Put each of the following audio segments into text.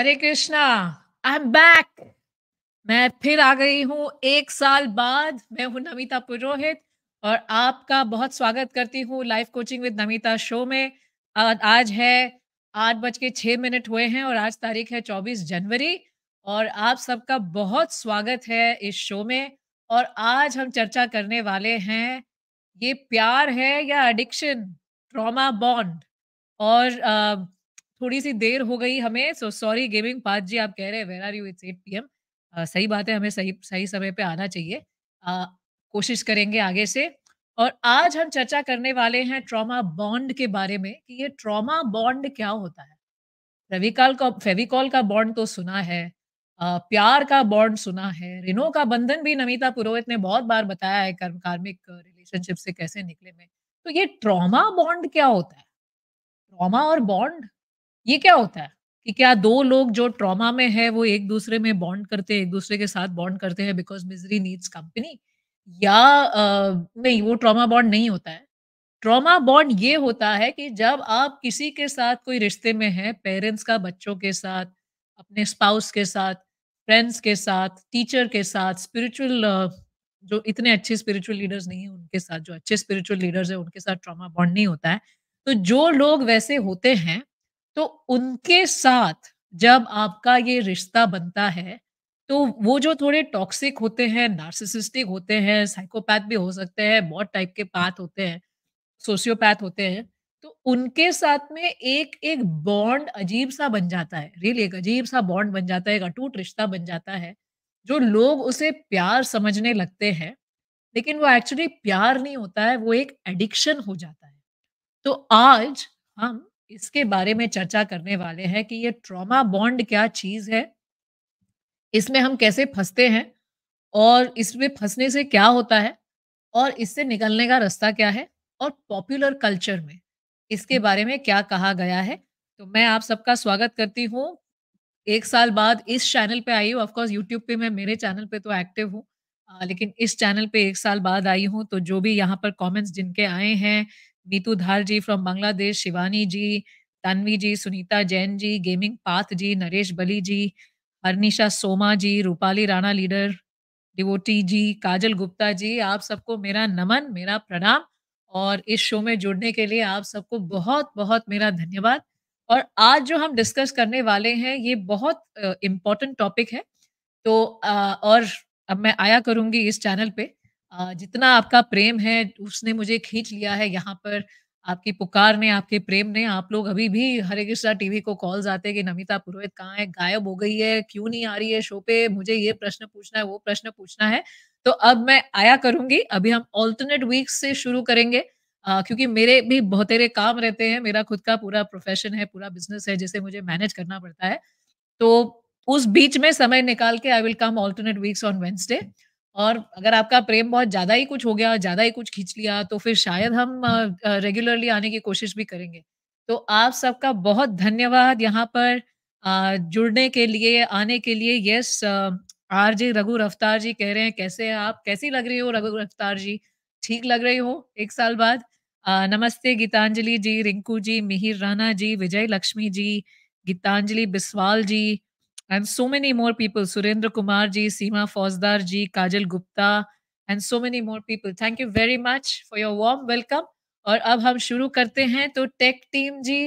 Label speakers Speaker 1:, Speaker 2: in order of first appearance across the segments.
Speaker 1: Hare Krishna I am back मैं फिर आ गई हूँ एक साल बाद मैं हूँ नमिता पुरोहित और आपका बहुत स्वागत करती हूँ live coaching with Namita show में आज है आठ बज के छ मिनट हुए हैं और आज तारीख है चौबीस जनवरी और आप सबका बहुत स्वागत है इस शो में और आज हम चर्चा करने वाले हैं ये प्यार है या एडिक्शन ट्रॉमा बॉन्ड और थोड़ी सी देर हो गई हमें so sorry gaming path ji आप कह रहे हैं where are you it's eight P सही बात है हमें सही सही समय पे आना चाहिए uh, कोशिश करेंगे आगे से और आज हम चर्चा करने वाले हैं ट्रॉमा बॉन्ड के बारे में कि ये ट्रॉमा बॉन्ड क्या होता है रविकाल का फेविकॉल का बॉन्ड तो सुना है प्यार का बॉन्ड सुना है रिनो का बंधन भी नमिता पुरोहित ने बहुत बार बताया है कर्म कार्मिक रिलेशनशिप से कैसे निकले में तो ये ट्रॉमा बॉन्ड क्या होता है ट्रॉमा और बॉन्ड ये क्या होता है कि क्या दो लोग जो ट्रॉमा में है वो एक दूसरे में बॉन्ड करते हैं एक दूसरे के साथ बॉन्ड करते हैं बिकॉज मिजरी नीड्स कंपनी या आ, नहीं वो ट्रॉमा बॉन्ड नहीं होता है ट्रॉमा बॉन्ड ये होता है कि जब आप किसी के साथ कोई रिश्ते में है पेरेंट्स का बच्चों के साथ अपने स्पाउस के साथ फ्रेंड्स के साथ टीचर के साथ स्पिरिचुअल जो इतने अच्छे स्पिरिचुअल लीडर्स नहीं है उनके साथ जो अच्छे स्पिरिचुअल लीडर्स है उनके साथ ट्रॉमा बॉन्ड नहीं होता है तो जो लोग वैसे होते हैं तो उनके साथ जब आपका ये रिश्ता बनता है तो वो जो थोड़े टॉक्सिक होते हैं नार्सिसिस्टिक होते हैं साइकोपैथ भी हो सकते हैं बहुत टाइप के पाथ होते हैं सोशियोपैथ होते हैं तो उनके साथ में एक एक बॉन्ड अजीब सा बन जाता है रियली एक अजीब सा बॉन्ड बन जाता है एक अटूट रिश्ता बन जाता है जो लोग उसे प्यार समझने लगते हैं लेकिन वो एक्चुअली प्यार नहीं होता है वो एक एडिक्शन हो जाता है तो आज हम इसके बारे में चर्चा करने वाले हैं कि ये ट्रॉमा बॉन्ड क्या चीज़ है इसमें हम कैसे फंसते हैं और इसमें फंसने से क्या होता है और इससे निकलने का रास्ता क्या है और पॉपुलर कल्चर में इसके हम्म। बारे में क्या कहा गया है तो मैं आप सबका स्वागत करती हूँ एक साल बाद इस चैनल पे आई हूँ ऑफकोर्स यूट्यूब पे मैं मेरे चैनल पे तो एक्टिव हूँ लेकिन इस चैनल पे एक साल बाद आई हूँ तो जो भी यहाँ पर कमेंट्स जिनके आए हैं Neetu Dhar ji from Bangladesh Shivani ji Tanvi ji Sunita Jain ji gaming path ji Naresh Bali ji Harnisha Soma ji Rupali Rana leader devotee ji Kajal Gupta ji आप सबको मेरा नमन मेरा प्रणाम और इस शो में जुड़ने के लिए आप सबको बहुत बहुत मेरा धन्यवाद और आज जो हम डिस्कस करने वाले हैं ये बहुत इम्पोर्टेंट टॉपिक है तो uh, और अब मैं आया करूंगी इस चैनल पे जितना आपका प्रेम है उसने मुझे खींच लिया है यहाँ पर आपकी पुकार ने आपके प्रेम ने आप लोग अभी भी हरे कृष्णा टीवी को कॉल्स आते हैं कि नमिता पुरोहित कहाँ है गायब हो गई है क्यों नहीं आ रही है शो पे मुझे ये प्रश्न पूछना है वो प्रश्न पूछना है तो अब मैं आया करूंगी अभी हम ऑल्टरनेट वीक से शुरू करेंगे आ, क्योंकि मेरे भी बहुतेरे काम रहते हैं मेरा खुद का पूरा प्रोफेशन है पूरा बिजनेस है जिसे मुझे मैनेज करना पड़ता है तो उस बीच में समय निकाल के I will come alternate weeks on Wednesday और अगर आपका प्रेम बहुत ज्यादा ही कुछ हो गया ज्यादा ही कुछ खींच लिया तो फिर शायद हम रेगुलरली आने की कोशिश भी करेंगे तो आप सबका बहुत धन्यवाद यहाँ पर जुड़ने के लिए आने के लिए यस आर जी रघु रफ्तार जी कह रहे हैं कैसे हैं आप कैसी लग रही हो रघु रफ्तार जी ठीक लग रही हो एक साल बाद आ, नमस्ते गीतांजलि जी रिंकू जी मिहिर राणा जी विजय लक्ष्मी जी गीतांजलि बिस्वाल जी and so many more people Surendra Kumar ji, Seema fozdar ji, Kajal Gupta, and so many more people. Thank you very much for your warm welcome. और अब हम शुरू करते हैं तो टेक टीम जी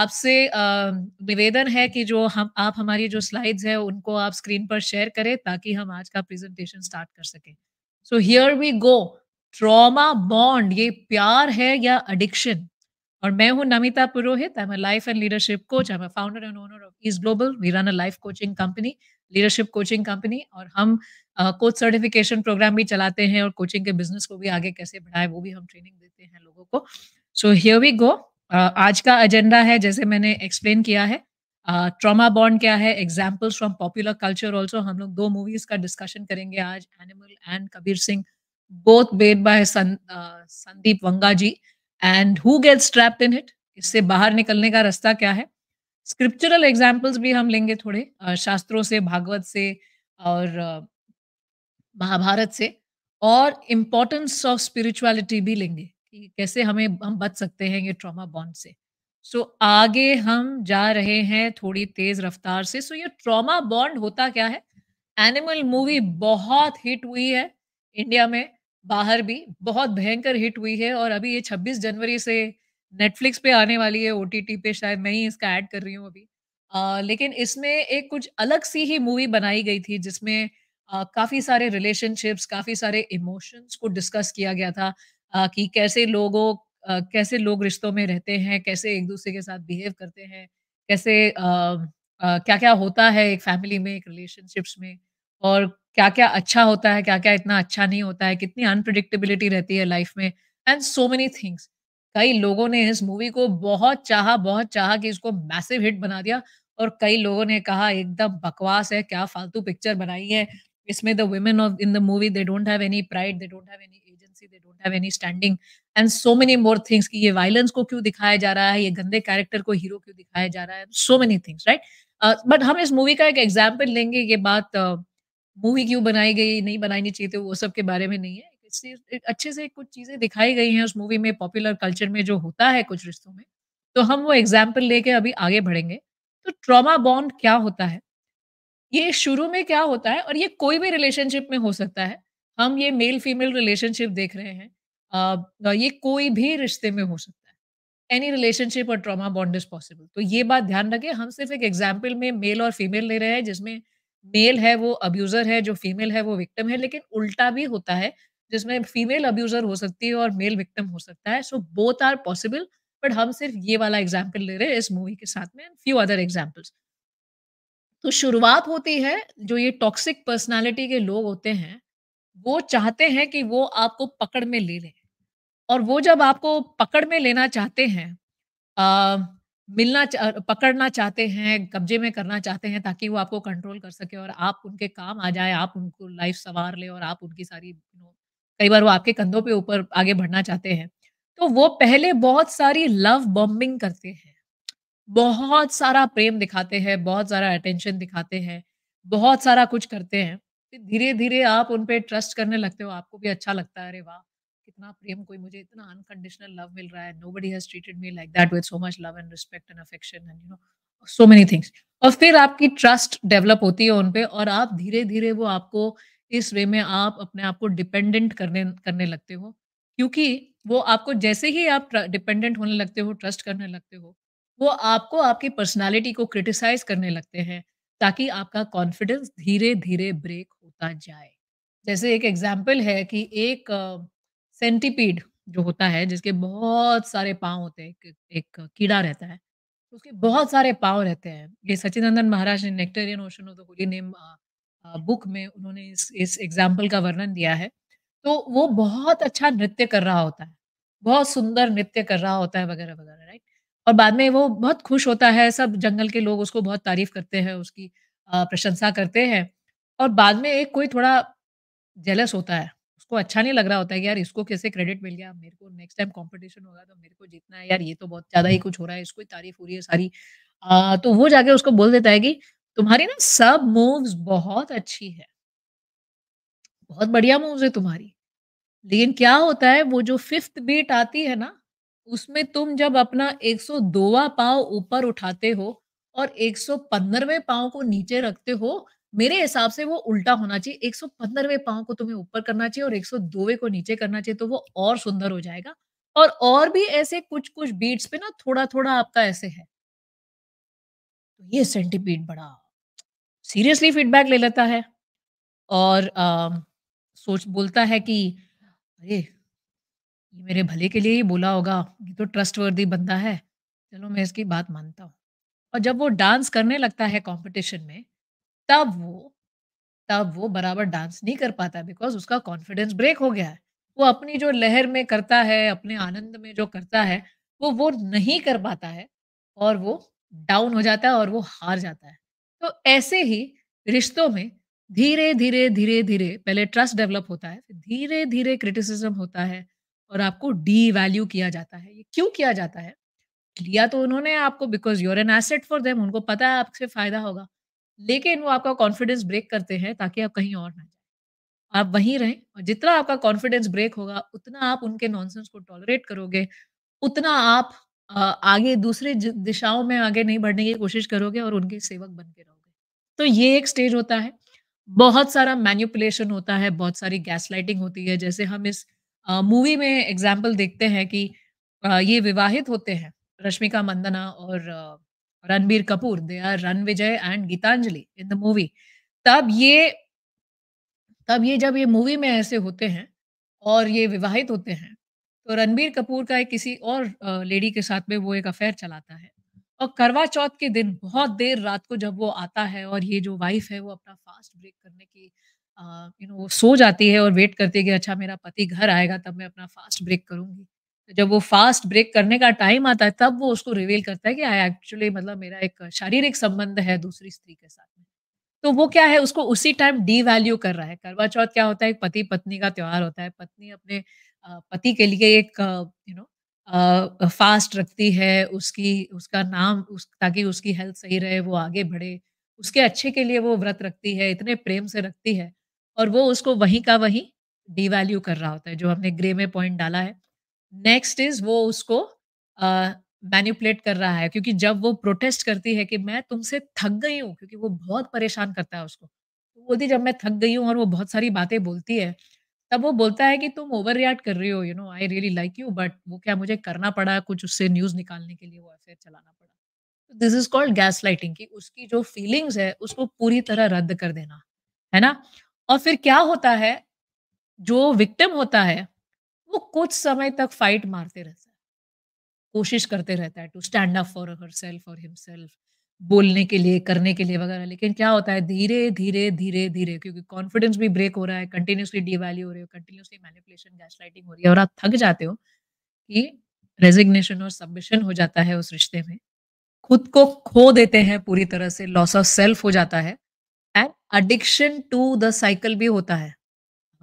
Speaker 1: आपसे निवेदन है कि जो हम आप हमारी जो स्लाइड्स है उनको आप स्क्रीन पर शेयर करें ताकि हम आज का प्रेजेंटेशन स्टार्ट कर सके so here we go trauma bond ये प्यार है या एडिक्शन और मैं हूं Namita Purohit I am life and leadership coach I am founder and owner of east global we run a life coaching company leadership coaching company और हम कोच uh, सर्टिफिकेशन प्रोग्राम भी चलाते हैं और कोचिंग के बिजनेस को भी आगे कैसे बढ़ाए वो भी हम ट्रेनिंग देते हैं लोगों को सो हियर वी गो आज का एजेंडा है जैसे मैंने एक्सप्लेन किया है ट्रॉमा uh, बॉन्ड क्या है examples from popular culture also हम लोग दो मूवीज का डिस्कशन करेंगे आज animal and Kabir Singh both made by Sandeep Vanga ji and who gets trapped in it इससे बाहर निकलने का रास्ता क्या है स्क्रिप्चरल एग्जाम्पल्स भी हम लेंगे थोड़े शास्त्रों से भागवत से और महाभारत से और इम्पोर्टेंस ऑफ स्पिरिचुअलिटी भी लेंगे कि कैसे हमें हम बच सकते हैं ये ट्रॉमा बॉन्ड से सो so, आगे हम जा रहे हैं थोड़ी तेज रफ्तार से सो so, ये ट्रॉमा बॉन्ड होता क्या है एनिमल मूवी बहुत हिट हुई है इंडिया में बाहर भी बहुत भयंकर हिट हुई है और अभी ये 26 जनवरी से नेटफ्लिक्स पे आने वाली है ओ पे शायद मैं ही इसका ऐड कर रही हूँ अभी आ, लेकिन इसमें एक कुछ अलग सी ही मूवी बनाई गई थी जिसमें आ, काफी सारे रिलेशनशिप्स काफी सारे इमोशंस को डिस्कस किया गया था आ, कि कैसे लोगों आ, कैसे लोग रिश्तों में रहते हैं कैसे एक दूसरे के साथ बिहेव करते हैं कैसे आ, आ, क्या क्या होता है एक फैमिली में एक रिलेशनशिप्स में और क्या क्या अच्छा होता है क्या क्या इतना अच्छा नहीं होता है कितनी अनप्रडिक्टेबिलिटी रहती है लाइफ में एंड सो मेनी थिंग्स कई लोगों ने इस मूवी को बहुत चाहा बहुत चाहा कि इसको मैसिव हिट बना दिया और कई लोगों ने कहा एकदम बकवास है क्या फालतू पिक्चर बनाई है इसमें the women of in the movie they don't have any pride they don't have any agency they don't have any standing and so many more things कि ये वायलेंस को क्यों दिखाया जा रहा है ये गंदे कैरेक्टर को हीरो क्यों दिखाया जा रहा है so many things right but हम इस मूवी का एक एग्जाम्पल लेंगे ये बात uh, मूवी क्यों बनाई गई नहीं बनानी चाहिए थी तो वो सब के बारे में नहीं है इससे अच्छे से कुछ चीज़ें दिखाई गई हैं उस मूवी में पॉपुलर कल्चर में जो होता है कुछ रिश्तों में तो हम वो एग्जाम्पल लेके अभी आगे बढ़ेंगे तो ट्रॉमा बॉन्ड क्या होता है ये शुरू में क्या होता है और ये कोई भी रिलेशनशिप में हो सकता है हम ये मेल फीमेल रिलेशनशिप देख रहे हैं आ, ये कोई भी रिश्ते में हो सकता है एनी रिलेशनशिप और ट्रॉमा बॉन्ड इज पॉसिबल तो ये बात ध्यान रखें हम सिर्फ एक एग्जाम्पल में मेल और फीमेल ले रहे हैं जिसमें मेल है वो अब्यूजर है जो फीमेल है वो विक्टिम है लेकिन उल्टा भी होता है जिसमें फीमेल अब्यूजर हो सकती है और मेल विक्टिम हो सकता है so both are possible but हम सिर्फ ये वाला एग्जाम्पल ले रहे हैं इस मूवी के साथ में एंड फ्यू अदर एग्जाम्पल्स तो शुरुआत होती है जो ये टॉक्सिक पर्सनालिटी के लोग होते हैं वो चाहते हैं कि वो आपको पकड़ में ले लें और वो जब आपको पकड़ में लेना चाहते हैं मिलना चा, पकड़ना चाहते हैं कब्जे में करना चाहते हैं ताकि वो आपको कंट्रोल कर सके और आप उनके काम आ जाए आप उनको लाइफ संवार ले और आप उनकी सारी कई बार वो आपके कंधों पे ऊपर आगे बढ़ना चाहते हैं तो वो पहले बहुत सारी लव बॉम्बिंग करते हैं बहुत सारा प्रेम दिखाते हैं बहुत सारा अटेंशन दिखाते हैं बहुत सारा कुछ करते हैं फिर धीरे धीरे आप उन पर ट्रस्ट करने लगते हो आपको भी अच्छा लगता है अरे वाह कितना प्रेम कोई मुझे इतना अनकंडीशनल लव मिल रहा है nobody has treated me like that with so much love and respect and affection and you know so many things और फिर आपकी ट्रस्ट डेवलप होती है उनपे और आप धीरे धीरे वो आपको इस वे में आप अपने आप को डिपेंडेंट करने करने लगते हो क्योंकि वो आपको जैसे ही आप डिपेंडेंट होने लगते हो ट्रस्ट करने लगते हो वो आपको आपकी पर्सनालिटी को क्रिटिसाइज करने लगते हैं ताकि आपका कॉन्फिडेंस धीरे धीरे ब्रेक होता जाए जैसे एक एग्जाम्पल है कि एक सेंटीपीड जो होता है जिसके बहुत सारे पाँव होते हैं एक, कीड़ा रहता है उसके बहुत सारे पाँव रहते हैं ये सचिदानंद महाराज ने nectarean ocean of the holy name book में उन्होंने इस इस एग्जाम्पल का वर्णन दिया है तो वो बहुत अच्छा नृत्य कर रहा होता है बहुत सुंदर नृत्य कर रहा होता है वगैरह वगैरह राइट और बाद में वो बहुत खुश होता है सब जंगल के लोग उसको बहुत तारीफ करते हैं उसकी प्रशंसा करते हैं और बाद में एक कोई थोड़ा जेलस होता है उसको अच्छा नहीं लग रहा होता है कि यार इसको कैसे क्रेडिट मिल गया मेरे को नेक्स्ट टाइम कॉम्पिटिशन होगा तो मेरे को जीतना है यार ये तो बहुत ज्यादा ही हम्म। कुछ हो रहा है इसको तारीफ हो रही है सारी आ, तो वो जाके उसको बोल देता है कि तुम्हारी ना सब मूव्स बहुत अच्छी है बहुत बढ़िया मूव्स है तुम्हारी लेकिन क्या होता है वो जो फिफ्थ बीट आती है ना उसमें तुम जब अपना 102वां पाव ऊपर उठाते हो और 115वें पाव को नीचे रखते हो मेरे हिसाब से वो उल्टा होना चाहिए एक सौ पंद्रहवे पाओ को तुम्हें ऊपर करना चाहिए और एक सौ दोवे को नीचे करना चाहिए तो वो और सुंदर हो जाएगा और और भी ऐसे कुछ कुछ बीट्स पे ना थोड़ा थोड़ा आपका ऐसे है तो ये सेंटीपीड बड़ा सीरियसली फीडबैक ले लेता है और आ, सोच बोलता है कि अरे ये मेरे भले के लिए ही बोला होगा ये तो ट्रस्ट वर्दी बंदा है चलो मैं इसकी बात मानता हूँ और जब वो डांस करने लगता है कॉम्पिटिशन में तब वो तब वो बराबर डांस नहीं कर पाता बिकॉज उसका कॉन्फिडेंस ब्रेक हो गया है वो अपनी जो लहर में करता है अपने आनंद में जो करता है वो वो नहीं कर पाता है और वो डाउन हो जाता है और वो हार जाता है तो ऐसे ही रिश्तों में धीरे धीरे धीरे धीरे पहले ट्रस्ट डेवलप होता है धीरे धीरे क्रिटिसिज्म होता है और आपको डी वैल्यू किया जाता है ये क्यों किया जाता है लिया तो उन्होंने आपको because you're an asset for them उनको पता है आपसे फायदा होगा लेकिन वो आपका कॉन्फिडेंस ब्रेक करते हैं ताकि आप कहीं और ना जाए आप वहीं रहें और जितना आपका कॉन्फिडेंस ब्रेक होगा उतना आप उनके नॉनसेंस को टॉलरेट करोगे उतना आप आगे दूसरे दिशाओं में आगे नहीं बढ़ने की कोशिश करोगे और उनके सेवक बन के रहोगे तो ये एक स्टेज होता है बहुत सारा मैन्युपुलेशन होता है बहुत सारी गैस लाइटिंग होती है जैसे हम इस मूवी में एग्जाम्पल देखते हैं कि ये विवाहित होते हैं रश्मिका मंदना और Ranbir Kapoor they are Ranvijay and Geetanjali in the movie तब ये तब ये जब ये मूवी में ऐसे होते हैं और ये विवाहित होते हैं तो रणबीर कपूर का एक किसी और लेडी के साथ में वो एक अफेयर चलाता है और करवा चौथ के दिन बहुत देर रात को जब वो आता है और ये जो वाइफ है वो अपना फास्ट ब्रेक करने की यू नो वो सो जाती है और वेट करती है कि अच्छा मेरा पति घर आएगा तब मैं अपना फास्ट ब्रेक करूंगी जब वो फास्ट ब्रेक करने का टाइम आता है तब वो उसको रिवील करता है कि आई एक्चुअली मतलब मेरा एक शारीरिक संबंध है दूसरी स्त्री के साथ में तो वो क्या है उसको उसी टाइम डी वैल्यू कर रहा है करवा चौथ क्या होता है एक पति पत्नी का त्यौहार होता है पत्नी अपने पति के लिए एक यू नो फास्ट रखती है उसकी उसका नाम उस ताकि उसकी हेल्थ सही रहे वो आगे बढ़े उसके अच्छे के लिए वो व्रत रखती है इतने प्रेम से रखती है और वो उसको वहीं का वहीं डी वैल्यू कर रहा होता है जो हमने ग्रे में पॉइंट डाला है नेक्स्ट इज वो उसको मैन्युपुलेट uh, कर रहा है क्योंकि जब वो प्रोटेस्ट करती है कि मैं तुमसे थक गई हूँ क्योंकि वो बहुत परेशान करता है उसको तो बोलती जब मैं थक गई हूँ और वो बहुत सारी बातें बोलती है तब वो बोलता है कि तुम ओवर रिएक्ट कर रही हो you know I really like you but वो क्या मुझे करना पड़ा कुछ उससे न्यूज निकालने के लिए वो अफेयर चलाना पड़ा तो this is called gaslighting की उसकी जो फीलिंग्स है उसको पूरी तरह रद्द कर देना है ना और फिर क्या होता है जो विक्टिम होता है वो तो कुछ समय तक फाइट मारते रहता है कोशिश करते रहता है to stand up for herself और हिमसेल्फ बोलने के लिए करने के लिए वगैरह लेकिन क्या होता है धीरे धीरे धीरे धीरे क्योंकि कॉन्फिडेंस भी ब्रेक हो रहा है कंटिन्यूसली डिवैल्यू हो रही है कंटिन्यूसली मैनिपुलेशन गैसलाइटिंग हो रही है और आप थक जाते हो कि रेजिग्नेशन और सबमिशन हो जाता है उस रिश्ते में खुद को खो देते हैं पूरी तरह से लॉस ऑफ सेल्फ हो जाता है and addiction to the cycle भी होता है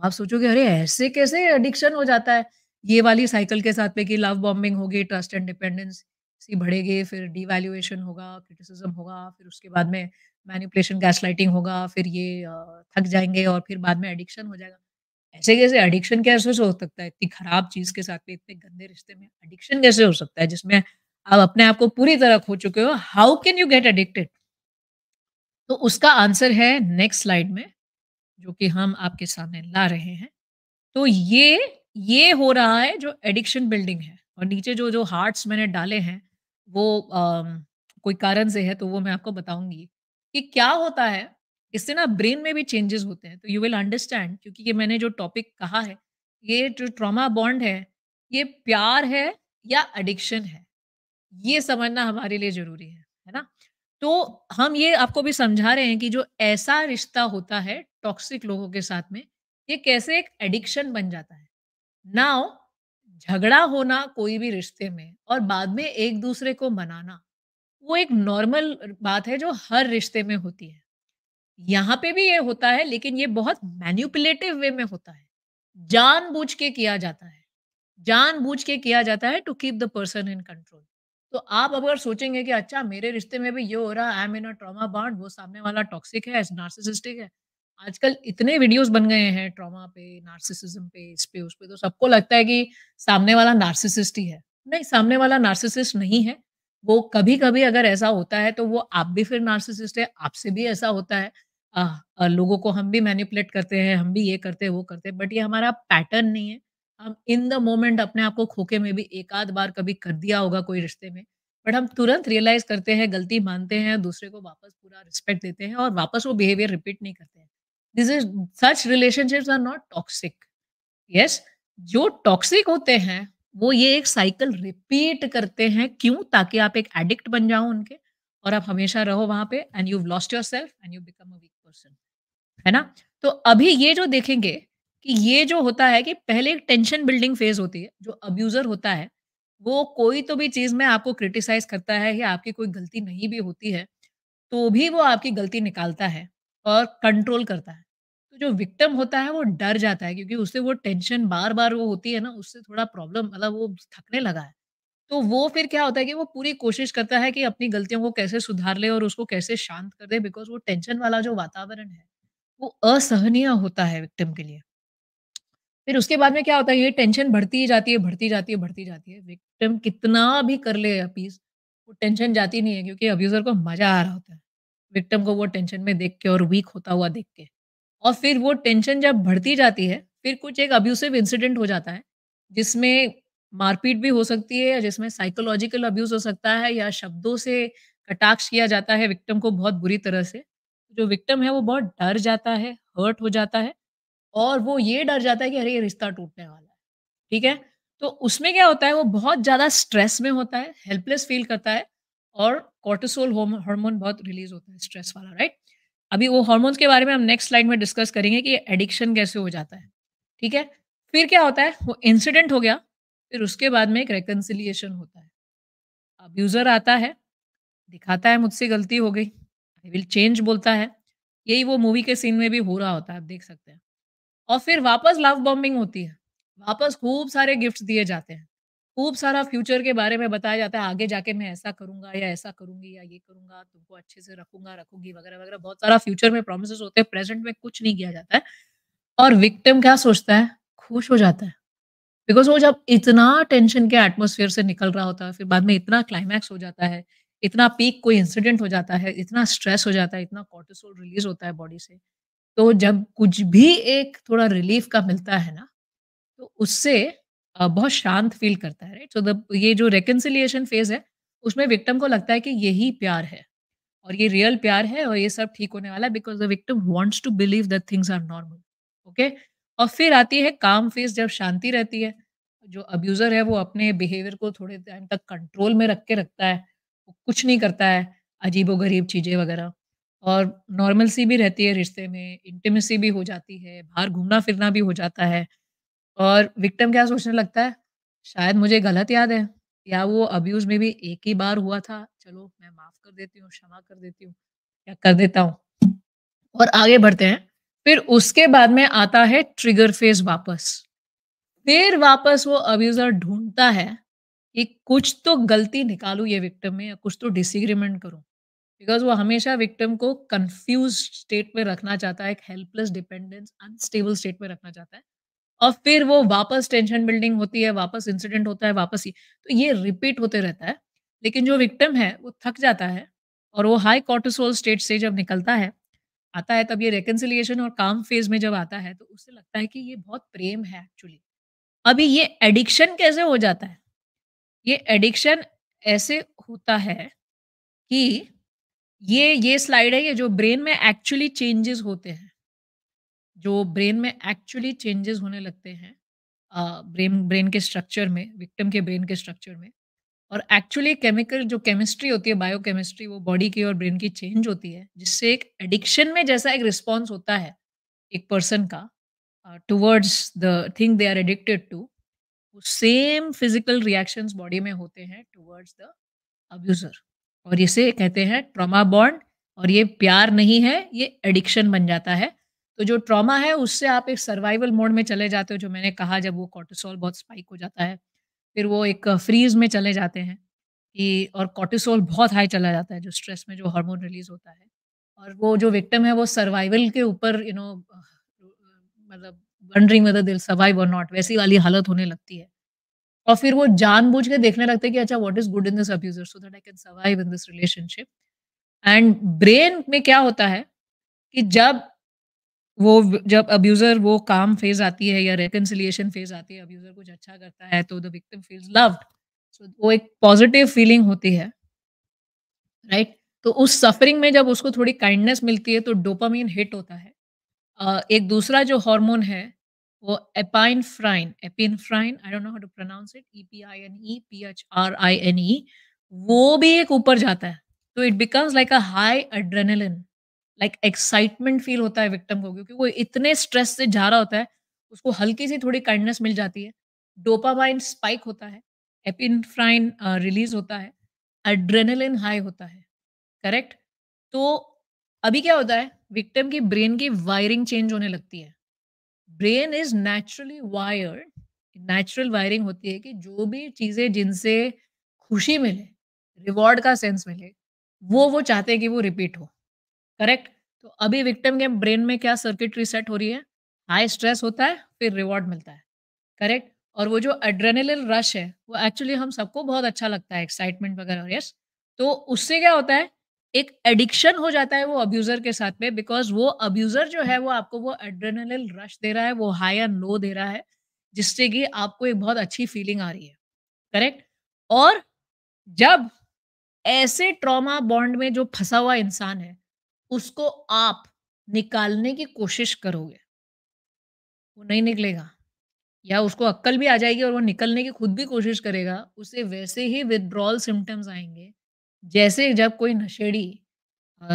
Speaker 1: आप सोचोगे अरे ऐसे कैसे एडिक्शन हो जाता है ये वाली साइकिल के साथ में कि लव बॉम्बिंग होगी ट्रस्ट एंड डिपेंडेंस सी बढ़ेगी फिर डिवेल्यूएशन होगा क्रिटिसिज्म होगा फिर उसके बाद में मैनिपुलेशन गैस लाइटिंग होगा फिर ये थक जाएंगे और फिर बाद में एडिक्शन हो जाएगा ऐसे कैसे एडिक्शन कैसे हो सकता है इतनी खराब चीज के साथ में इतने गंदे रिश्ते में एडिक्शन कैसे हो सकता है जिसमें आप अपने आप को पूरी तरह खो चुके हो how can you get addicted तो उसका आंसर है नेक्स्ट स्लाइड में जो कि हम आपके सामने ला रहे हैं तो ये ये हो रहा है जो एडिक्शन बिल्डिंग है और नीचे जो जो हार्ट्स मैंने डाले हैं वो आ, कोई कारण से है तो वो मैं आपको बताऊंगी कि क्या होता है इससे ना ब्रेन में भी चेंजेस होते हैं तो यू विल अंडरस्टैंड क्योंकि ये मैंने जो टॉपिक कहा है ये जो ट्रॉमा बॉन्ड है ये प्यार है या एडिक्शन है ये समझना हमारे लिए जरूरी है है ना तो हम ये आपको भी समझा रहे हैं कि जो ऐसा रिश्ता होता है टॉक्सिक लोगों के साथ में ये कैसे एक एडिक्शन बन जाता है नाउ झगड़ा होना कोई भी रिश्ते में और बाद में एक दूसरे को मनाना वो एक नॉर्मल बात है जो हर रिश्ते में होती है यहाँ पे भी ये होता है लेकिन ये बहुत मैन्युपुलेटिव वे में होता है जानबूझ के किया जाता है जानबूझ के किया जाता है to keep the person in control तो आप अगर सोचेंगे कि अच्छा मेरे रिश्ते में भी ये हो रहा है I am in a trauma bond वो सामने वाला टॉक्सिक है नार्सिसिस्टिक है आजकल इतने वीडियोस बन गए हैं ट्रॉमा पे नार्सिसिज्म पे इस पे उस पे तो सबको लगता है कि सामने वाला नार्सिसिस्ट ही है नहीं सामने वाला नार्सिसिस्ट नहीं है वो कभी कभी अगर ऐसा होता है तो वो आप भी फिर नार्सिसिस्ट है आपसे भी ऐसा होता है आ, आ, लोगों को हम भी मैनिपुलेट करते हैं हम भी ये करते हैं वो करते हैं बट ये हमारा पैटर्न नहीं है हम इन द मोमेंट अपने आप को खोखे में भी एक आध बार कभी कर दिया होगा कोई रिश्ते में बट हम तुरंत रियलाइज करते हैं गलती मानते हैं दूसरे को वापस पूरा रिस्पेक्ट देते हैं और वापस वो बिहेवियर रिपीट नहीं करते हैं this is such relationships are not toxic yes जो टॉक्सिक होते हैं वो ये एक साइकिल रिपीट करते हैं क्यों ताकि आप एक एडिक्ट बन जाओ उनके और आप हमेशा रहो वहां पे and you lost your self and you become a weak person है ना तो अभी ये जो देखेंगे कि ये जो होता है कि पहले एक टेंशन बिल्डिंग फेज होती है जो अब्यूजर होता है वो कोई तो भी चीज में आपको क्रिटिसाइज करता है या आपकी कोई गलती नहीं भी होती है तो भी वो आपकी गलती निकालता है और कंट्रोल करता है तो जो विक्टम होता है वो डर जाता है क्योंकि उससे वो टेंशन बार बार वो होती है ना उससे थोड़ा प्रॉब्लम मतलब वो थकने लगा है तो वो फिर क्या होता है कि वो पूरी कोशिश करता है कि अपनी गलतियों को कैसे सुधार ले और उसको कैसे शांत कर दे बिकॉज वो टेंशन वाला जो वातावरण है वो असहनीय होता है विक्टिम के लिए फिर उसके बाद में क्या होता है ये टेंशन बढ़ती ही जाती है बढ़ती जाती है बढ़ती जाती है विक्टिम कितना भी कर ले अपीस वो टेंशन जाती नहीं है क्योंकि अब्यूजर को मजा आ रहा होता है विक्टिम को वो टेंशन में देख के और वीक होता हुआ देख के और फिर वो टेंशन जब बढ़ती जाती है फिर कुछ एक अब्यूसिव इंसिडेंट हो जाता है जिसमें मारपीट भी हो सकती है या जिसमें साइकोलॉजिकल अब्यूज हो सकता है या शब्दों से कटाक्ष किया जाता है विक्टिम को बहुत बुरी तरह से जो विक्टिम है वो बहुत डर जाता है हर्ट हो जाता है और वो ये डर जाता है कि अरे ये रिश्ता टूटने वाला है ठीक है तो उसमें क्या होता है वो बहुत ज़्यादा स्ट्रेस में होता है हेल्पलेस फील करता है और कोर्टिसोल हार्मोन बहुत रिलीज होता है स्ट्रेस वाला राइट अभी वो हार्मोन्स के बारे में हम नेक्स्ट स्लाइड में डिस्कस करेंगे कि एडिक्शन कैसे हो जाता है ठीक है फिर क्या होता है वो इंसिडेंट हो गया फिर उसके बाद में एक रिकन्सिलियेशन होता है अब्यूज़र आता है दिखाता है मुझसे गलती हो गई आई विल चेंज बोलता है यही वो मूवी के सीन में भी हो रहा होता है आप देख सकते हैं और फिर वापस लव बॉम्बिंग होती है वापस खूब सारे गिफ्ट दिए जाते हैं खूब सारा फ्यूचर के बारे में बताया जाता है आगे जाके मैं ऐसा करूंगा या ऐसा करूंगी या ये करूंगा तुमको अच्छे से रखूंगा रखूंगी वगैरह वगैरह बहुत सारा फ्यूचर में प्रोमिस होते हैं प्रेजेंट में कुछ नहीं किया जाता है और विक्टिम क्या सोचता है खुश हो जाता है बिकॉज वो जब इतना टेंशन के एटमोसफियर से निकल रहा होता है फिर बाद में इतना क्लाइमैक्स हो जाता है इतना पीक कोई इंसिडेंट हो जाता है इतना स्ट्रेस हो जाता है इतना कॉर्टिसोल रिलीज होता है बॉडी से तो जब कुछ भी एक थोड़ा रिलीफ का मिलता है ना तो उससे बहुत शांत फील करता है राइट सो द ये जो रेकन्सिलिएशन फेज है उसमें विक्टम को लगता है कि यही प्यार है और ये रियल प्यार है और ये सब ठीक होने वाला है because the victim wants to believe that things are normal okay और फिर आती है काम फेज जब शांति रहती है जो अब्यूज़र है वो अपने बिहेवियर को थोड़े टाइम तक कंट्रोल में रख के रखता है वो कुछ नहीं करता है अजीबो गरीब चीज़ें वगैरह और नॉर्मल सी भी रहती है रिश्ते में इंटीमेसी भी हो जाती है बाहर घूमना फिरना भी हो जाता है और विक्टिम क्या सोचने लगता है शायद मुझे गलत याद है या वो अब्यूज में भी एक ही बार हुआ था चलो मैं माफ कर देती हूँ क्षमा कर देती हूँ या कर देता हूँ और आगे बढ़ते हैं फिर उसके बाद में आता है ट्रिगर फेज वापस फिर वापस वो अब्यूजर ढूंढता है कि कुछ तो गलती निकालू ये विक्टिम में या कुछ तो डिसग्रीमेंट करूँ बिकॉज वो हमेशा विक्टिम को कंफ्यूज स्टेट में रखना चाहता है एक हेल्पलेस डिपेंडेंस अनस्टेबल स्टेट में रखना चाहता है और फिर वो वापस टेंशन बिल्डिंग होती है वापस इंसिडेंट होता है वापस ही तो ये रिपीट होते रहता है लेकिन जो विक्टिम है वो थक जाता है और वो हाई कॉर्टिसोल स्टेट से जब निकलता है आता है तब ये रेकन्सिलियेशन और काम फेज में जब आता है तो उससे लगता है कि ये बहुत प्रेम है एक्चुअली अभी ये एडिक्शन कैसे हो जाता है ये एडिक्शन ऐसे होता है कि ये ये स्लाइड है ये जो ब्रेन में एक्चुअली चेंजेस होते हैं जो ब्रेन में एक्चुअली चेंजेस होने लगते हैं ब्रेन ब्रेन के स्ट्रक्चर में विक्टिम के ब्रेन के स्ट्रक्चर में और एक्चुअली केमिकल जो केमिस्ट्री होती है बायोकेमिस्ट्री वो बॉडी की और ब्रेन की चेंज होती है जिससे एक एडिक्शन में जैसा एक रिस्पॉन्स होता है एक पर्सन का towards the thing they are addicted to वो सेम फिजिकल रिएक्शंस बॉडी में होते हैं टूवर्ड्स द अब्यूज़र और इसे कहते हैं ट्रॉमा बॉन्ड और ये प्यार नहीं है ये एडिक्शन बन जाता है तो जो ट्रॉमा है उससे आप एक सर्वाइवल मोड में चले जाते हो जो मैंने कहा जब वो कॉर्टिसोल बहुत स्पाइक हो जाता है फिर वो एक फ्रीज में चले जाते हैं कि और कॉर्टिसोल बहुत हाई चला जाता है जो स्ट्रेस में जो हार्मोन रिलीज होता है और वो जो विक्टिम है वो सर्वाइवल के ऊपर यू नो मतलब वंडरिंग वेदर दिल सर्वाइव और नॉट वैसी वाली हालत होने लगती है और फिर वो जानबूझ के देखने लगते हैं कि अच्छा what is good in this abuser so that I can survive in this relationship and brain में क्या होता है कि जब वो जब अब्यूजर वो काम फेज आती है या रिकनसिलियेशन फेज आती है अब्यूजर कुछ अच्छा करता है तो the victim feels loved so वो एक पॉजिटिव फीलिंग होती है राइट right? तो उस सफरिंग में जब उसको थोड़ी काइंडनेस मिलती है तो डोपामीन हिट होता है uh, एक दूसरा जो हार्मोन है वो epinephrine I don't know how to pronounce it E P I N E P H R I N E वो भी एक ऊपर जाता है तो it becomes like a high adrenaline like excitement feel होता है विक्टम को क्योंकि वो इतने स्ट्रेस से जा रहा होता है उसको हल्की सी थोड़ी काइंडनेस मिल जाती है डोपामाइन स्पाइक होता है एपिनफ्राइन रिलीज होता है एड्रेनलिन हाई होता है करेक्ट तो अभी क्या होता है विक्टिम की ब्रेन की वायरिंग चेंज होने लगती है brain is naturally wired natural wiring होती है कि जो भी चीजें जिनसे खुशी मिले रिवॉर्ड का सेंस मिले वो वो चाहते हैं कि वो रिपीट हो करेक्ट तो अभी विक्टिम के ब्रेन में क्या सर्किट रिसेट हो रही है हाई स्ट्रेस होता है फिर रिवॉर्ड मिलता है करेक्ट और वो जो एड्रेनलिन रश है वो एक्चुअली हम सबको बहुत अच्छा लगता है एक्साइटमेंट वगैरह यस तो उससे क्या होता है एक एडिक्शन हो जाता है वो अब्यूजर के साथ में बिकॉज वो अब्यूजर जो है वो आपको वो एड्रेनल रश दे रहा है वो हाई एंड लो दे रहा है जिससे कि आपको एक बहुत अच्छी फीलिंग आ रही है करेक्ट और जब ऐसे ट्रॉमा बॉन्ड में जो फंसा हुआ इंसान है उसको आप निकालने की कोशिश करोगे वो नहीं निकलेगा या उसको अक्कल भी आ जाएगी और वो निकलने की खुद भी कोशिश करेगा उसे वैसे ही विदड्रॉल सिम्टम्स आएंगे जैसे जब कोई नशेड़ी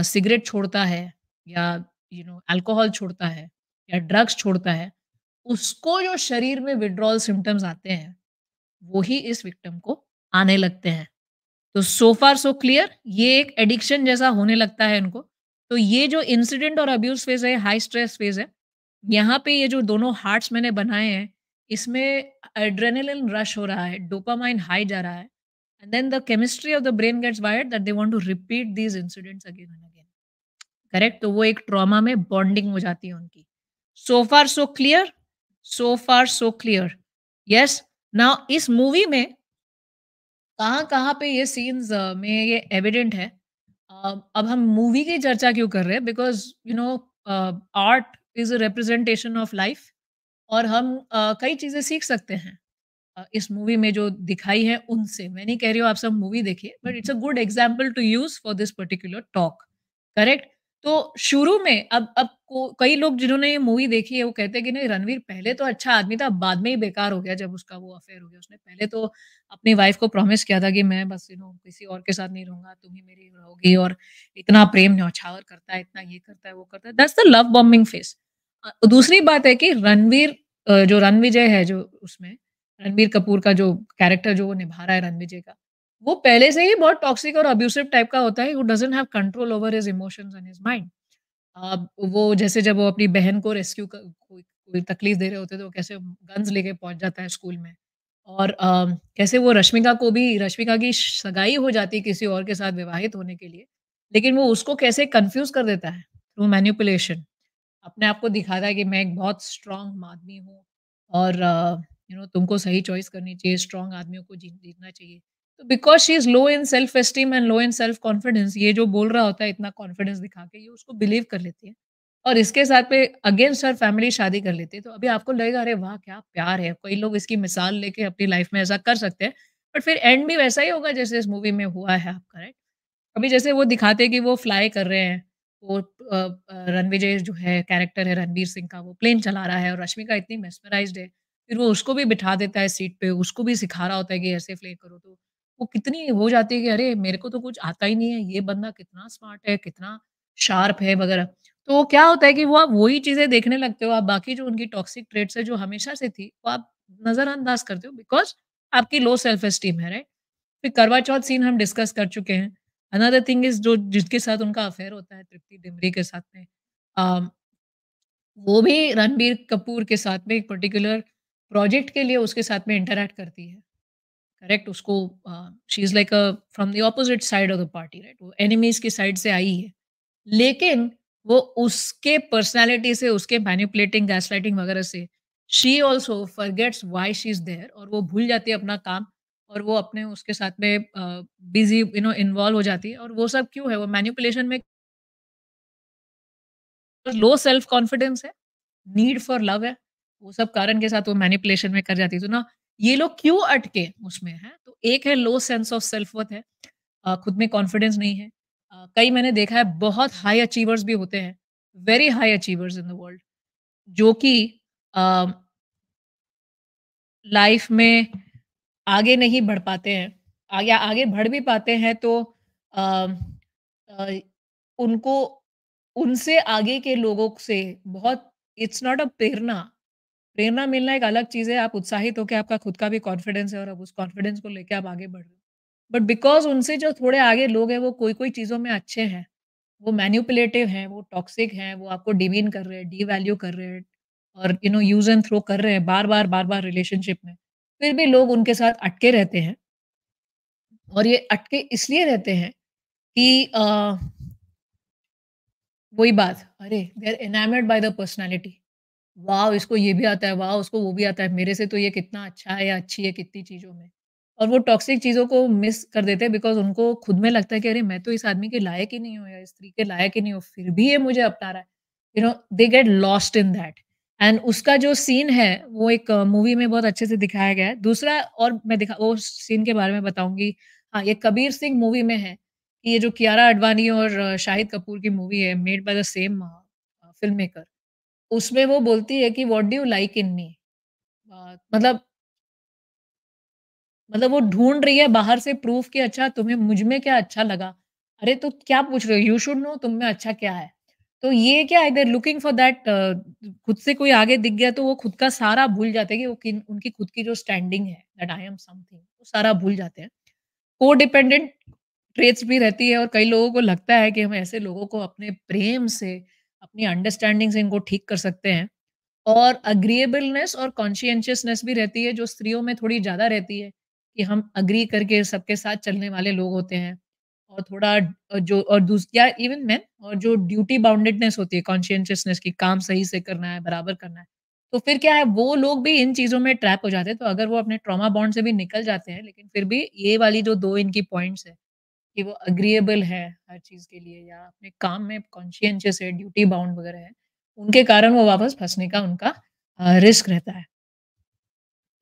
Speaker 1: सिगरेट छोड़ता है या यू नो अल्कोहल छोड़ता है या ड्रग्स छोड़ता है उसको जो शरीर में विड्रॉल सिम्टम्स आते हैं वो ही इस विक्टम को आने लगते हैं तो सो फार सो क्लियर ये एक एडिक्शन जैसा होने लगता है इनको तो ये जो इंसिडेंट और अब्यूज फेज है हाई स्ट्रेस फेज है यहाँ पे ये जो दोनों हार्ट्स मैंने बनाए हैं इसमें एड्रेनलिन रश हो रहा है डोपामाइन हाई जा रहा है and then the chemistry of the brain gets wired that they want to repeat these incidents again and again correct तो वो एक ट्रॉमा में बॉन्डिंग हो जाती है उनकी so far so clear so far so clear yes now इस movie में कहाँ कहाँ पे ये सीन्स uh, में ये एविडेंट है uh, अब हम मूवी की चर्चा क्यों कर रहे हैं because you know art is a representation of life और हम uh, कई चीज़ें सीख सकते हैं इस मूवी में जो दिखाई है उनसे मैं नहीं कह रही हूँ आप सब मूवी देखिए but it's a good example to use for this particular talk correct तो शुरू में अब अब को कई लोग जिन्होंने ये मूवी देखी है वो कहते हैं कि नहीं रणवीर पहले तो अच्छा आदमी था बाद में ही बेकार हो गया जब उसका वो अफेयर हो गया उसने पहले तो अपनी वाइफ को प्रॉमिस किया था कि मैं बस यू नो किसी और के साथ नहीं रहूंगा तुम ही मेरी रहोगी और इतना प्रेम न्यौछावर करता है इतना ये करता है वो करता है that's the love bombing phase दूसरी बात है कि रणवीर जो रणविजय है जो उसमें रणबीर कपूर का जो कैरेक्टर जो वो निभा रहा है रणबीर जी का वो पहले से ही बहुत टॉक्सिक और अब्यूसिव टाइप का होता है वो doesn't have control over his emotions and his mind वो जैसे जब वो अपनी बहन को रेस्क्यू कोई तकलीफ दे रहे होते तो कैसे गन्स लेके पहुंच जाता है स्कूल में और uh, कैसे वो रश्मिका को भी रश्मिका की सगाई हो जाती किसी और के साथ विवाहित होने के लिए लेकिन वो उसको कैसे कंफ्यूज कर देता है थ्रू मैन्यूपुलेशन अपने आप को दिखाता है कि मैं एक बहुत स्ट्रांग आदमी हूँ और uh, यू नो तुमको सही चॉइस करनी चाहिए स्ट्रॉन्ग आदमियों को जीतना चाहिए तो because she is low in self esteem and low in self confidence ये जो बोल रहा होता है इतना कॉन्फिडेंस दिखा के ये उसको बिलीव कर लेती है और इसके साथ पे अगेंस्ट हर फैमिली शादी कर लेती है तो अभी आपको लगेगा अरे वाह क्या प्यार है कई लोग इसकी मिसाल लेके अपनी लाइफ में ऐसा कर सकते हैं बट फिर एंड भी वैसा ही होगा जैसे इस मूवी में हुआ है आपका राइट अभी जैसे वो दिखाते हैं कि वो फ्लाई कर रहे हैं वो रणविजय जो है कैरेक्टर है रणवीर सिंह का वो प्लेन चला रहा है और रश्मिका इतनी मेस्मराइज है फिर वो उसको भी बिठा देता है सीट पे उसको भी सिखा रहा होता है कि ऐसे प्ले करो तो वो कितनी हो जाती है कि अरे मेरे को तो कुछ आता ही नहीं है ये बंदा कितना स्मार्ट है कितना शार्प है वगैरह तो क्या होता है कि वो आप वही चीजें देखने लगते हो आप बाकी जो उनकी टॉक्सिक ट्रेड्स है जो हमेशा से थी वो आप नजरअंदाज करते हो बिकॉज आपकी लो सेल्फ एस्टीम है राइट फिर करवा चौथ सीन हम डिस्कस कर चुके हैं अनदर थिंग इज जो जिसके साथ उनका अफेयर होता है तृप्ति डिमरी के साथ में आ, वो भी रणबीर कपूर के साथ में एक पर्टिकुलर प्रोजेक्ट के लिए उसके साथ में इंटरेक्ट करती है करेक्ट उसको she is like a from the opposite side of the party right वो एनिमीज की साइड से आई है लेकिन वो उसके पर्सनालिटी से उसके मैन्युपुलेटिंग गैसलाइटिंग वगैरह से she also forgets why she is there और वो भूल जाती है अपना काम और वो अपने उसके साथ में बिजी यू नो इन्वॉल्व हो जाती है और वो सब क्यों है वो मैन्युपुलेशन में लो सेल्फ कॉन्फिडेंस है नीड फॉर लव है वो सब कारण के साथ वो मैनिपुलेशन में कर जाती तो ना ये लोग क्यों अटके उसमें है तो एक है low sense of self worth है आ, खुद में कॉन्फिडेंस नहीं है आ, कई मैंने देखा है बहुत हाई अचीवर्स भी होते हैं very high achievers in the world जो कि लाइफ में आगे नहीं बढ़ पाते हैं आगे आगे बढ़ भी पाते हैं तो आ, आ, उनको उनसे आगे के लोगों से बहुत इट्स नॉट अ प्रेरणा प्रेरणा मिलना एक अलग चीज़ है आप उत्साहित होकर आपका खुद का भी कॉन्फिडेंस है और अब उस कॉन्फिडेंस को लेकर आप आगे बढ़ रहे हो बट बिकॉज उनसे जो थोड़े आगे लोग हैं वो कोई कोई चीज़ों में अच्छे हैं वो मैन्यूपुलेटिव हैं वो टॉक्सिक हैं वो आपको डिमीन कर रहे हैं डी वैल्यू कर रहे हैं और you know use and throw कर रहे हैं बार बार बार बार रिलेशनशिप में फिर भी लोग उनके साथ अटके रहते हैं और ये अटके इसलिए रहते हैं कि वही बात अरे they are enamoured by the personality वाह इसको ये भी आता है वाह उसको वो भी आता है मेरे से तो ये कितना अच्छा है या अच्छी है कितनी चीज़ों में और वो टॉक्सिक चीज़ों को मिस कर देते हैं बिकॉज उनको खुद में लगता है कि अरे मैं तो इस आदमी के लायक ही नहीं हूँ या स्त्री के लायक ही नहीं हूँ फिर भी ये मुझे अपना रहा है you know they get lost in that and उसका जो सीन है वो एक मूवी में बहुत अच्छे से दिखाया गया है दूसरा और मैं दिखा वो सीन के बारे में बताऊंगी हाँ ये कबीर सिंह मूवी में है ये जो कियारा अडवाणी और शाहिद कपूर की मूवी है made by the same film maker उसमें वो बोलती है कि what do you like in me मतलब मतलब वो ढूंढ रही है बाहर से प्रूफ कि अच्छा तुम्हें मुझ में क्या अच्छा लगा अरे तो क्या पूछ रहे हो यू शुड नो तुम में अच्छा क्या है तो ये क्या इधर लुकिंग फॉर दैट खुद से कोई आगे दिख गया तो वो खुद का सारा भूल जाते हैं कि वो किन उनकी खुद की जो स्टैंडिंग है दैट आई एम समथिंग वो सारा भूल जाते हैं को डिपेंडेंट ट्रेट्स भी रहती है और कई लोगों को लगता है कि हम ऐसे लोगों को अपने प्रेम से अपनी अंडरस्टैंडिंग से इनको ठीक कर सकते हैं और अग्रीएबलनेस और कॉन्शियनशियसनेस भी रहती है जो स्त्रियों में थोड़ी ज़्यादा रहती है कि हम अग्री करके सबके साथ चलने वाले लोग होते हैं और थोड़ा जो और दूसरा इवन मैन और जो ड्यूटी बाउंडेडनेस होती है कॉन्शियनशियसनेस की काम सही से करना है बराबर करना है तो फिर क्या है वो लोग भी इन चीज़ों में ट्रैप हो जाते हैं तो अगर वो अपने ट्रॉमा बॉन्ड से भी निकल जाते हैं लेकिन फिर भी ये वाली जो दो इनकी पॉइंट्स है कि वो अग्रीएबल है हर चीज़ के लिए या अपने काम में कॉन्शियनशियस है ड्यूटी बाउंड वगैरह है उनके कारण वो वापस फंसने का उनका रिस्क रहता है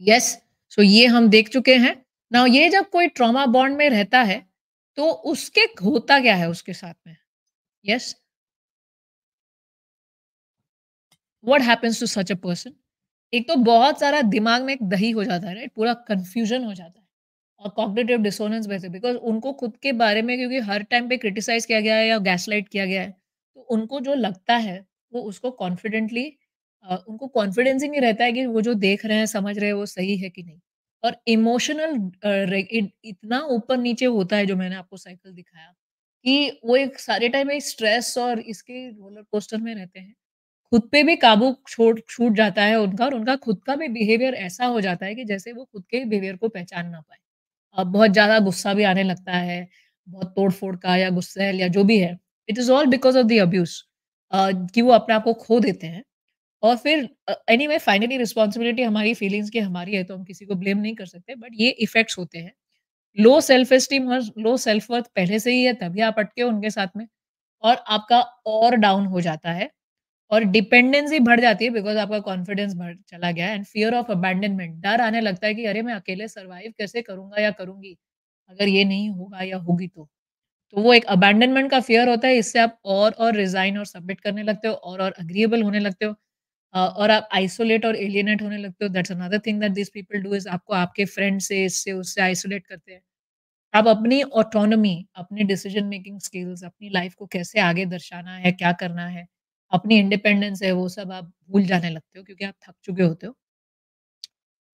Speaker 1: यस yes, सो so ये हम देख चुके हैं ना ये जब कोई ट्रॉमा बॉन्ड में रहता है तो उसके होता क्या है उसके साथ में yes what happens to such a person एक तो बहुत सारा दिमाग में एक दही हो जाता है राइट पूरा कंफ्यूजन हो जाता है कॉग्निटिव डिसोनेंस में बिकॉज उनको खुद के बारे में क्योंकि हर टाइम पे क्रिटिसाइज किया गया है या गैसलाइट किया गया है तो उनको जो लगता है वो उसको कॉन्फिडेंटली उनको कॉन्फिडेंस ही नहीं रहता है कि वो जो देख रहे हैं समझ रहे हैं वो सही है कि नहीं और इमोशनल इतना ऊपर नीचे होता है जो मैंने आपको साइकिल दिखाया कि वो एक सारे टाइम एक स्ट्रेस और इसके रोलर कोस्टर में रहते हैं खुद पे भी काबू छोड़ छूट जाता है उनका और उनका खुद का भी बिहेवियर ऐसा हो जाता है कि जैसे वो खुद के बिहेवियर को पहचान ना पाए बहुत ज़्यादा गुस्सा भी आने लगता है बहुत तोड़ फोड़ का या गुस्सेल या जो भी है it is all because of the abuse कि वो अपने आप को खो देते हैं और फिर एनी वे फाइनली रिस्पॉन्सिबिलिटी हमारी फीलिंग्स की हमारी है तो हम किसी को ब्लेम नहीं कर सकते बट ये इफेक्ट्स होते हैं लो सेल्फ एस्टीम और लो सेल्फ वर्थ पहले से ही है तभी आप अटके उनके साथ में और आपका और डाउन हो जाता है और डिपेंडेंसी बढ़ जाती है बिकॉज आपका कॉन्फिडेंस बढ़ चला गया एंड फियर ऑफ अबैंडनमेंट डर आने लगता है कि अरे मैं अकेले सर्वाइव कैसे करूंगा या करूंगी अगर ये नहीं होगा या होगी तो तो वो एक अबैंडनमेंट का फियर होता है इससे आप और और रिजाइन और सबमिट करने लगते हो और और अग्रीएबल होने लगते हो और आप आइसोलेट और एलियनेट होने लगते हो that's another thing that this people do is आपको आपके फ्रेंड से इससे उससे आइसोलेट करते हैं आप अपनी ऑटोनोमी अपने डिसीजन मेकिंग स्किल्स अपनी लाइफ को कैसे आगे दर्शाना है क्या करना है अपनी इंडिपेंडेंस है वो सब आप भूल जाने लगते हो क्योंकि आप थक चुके होते हो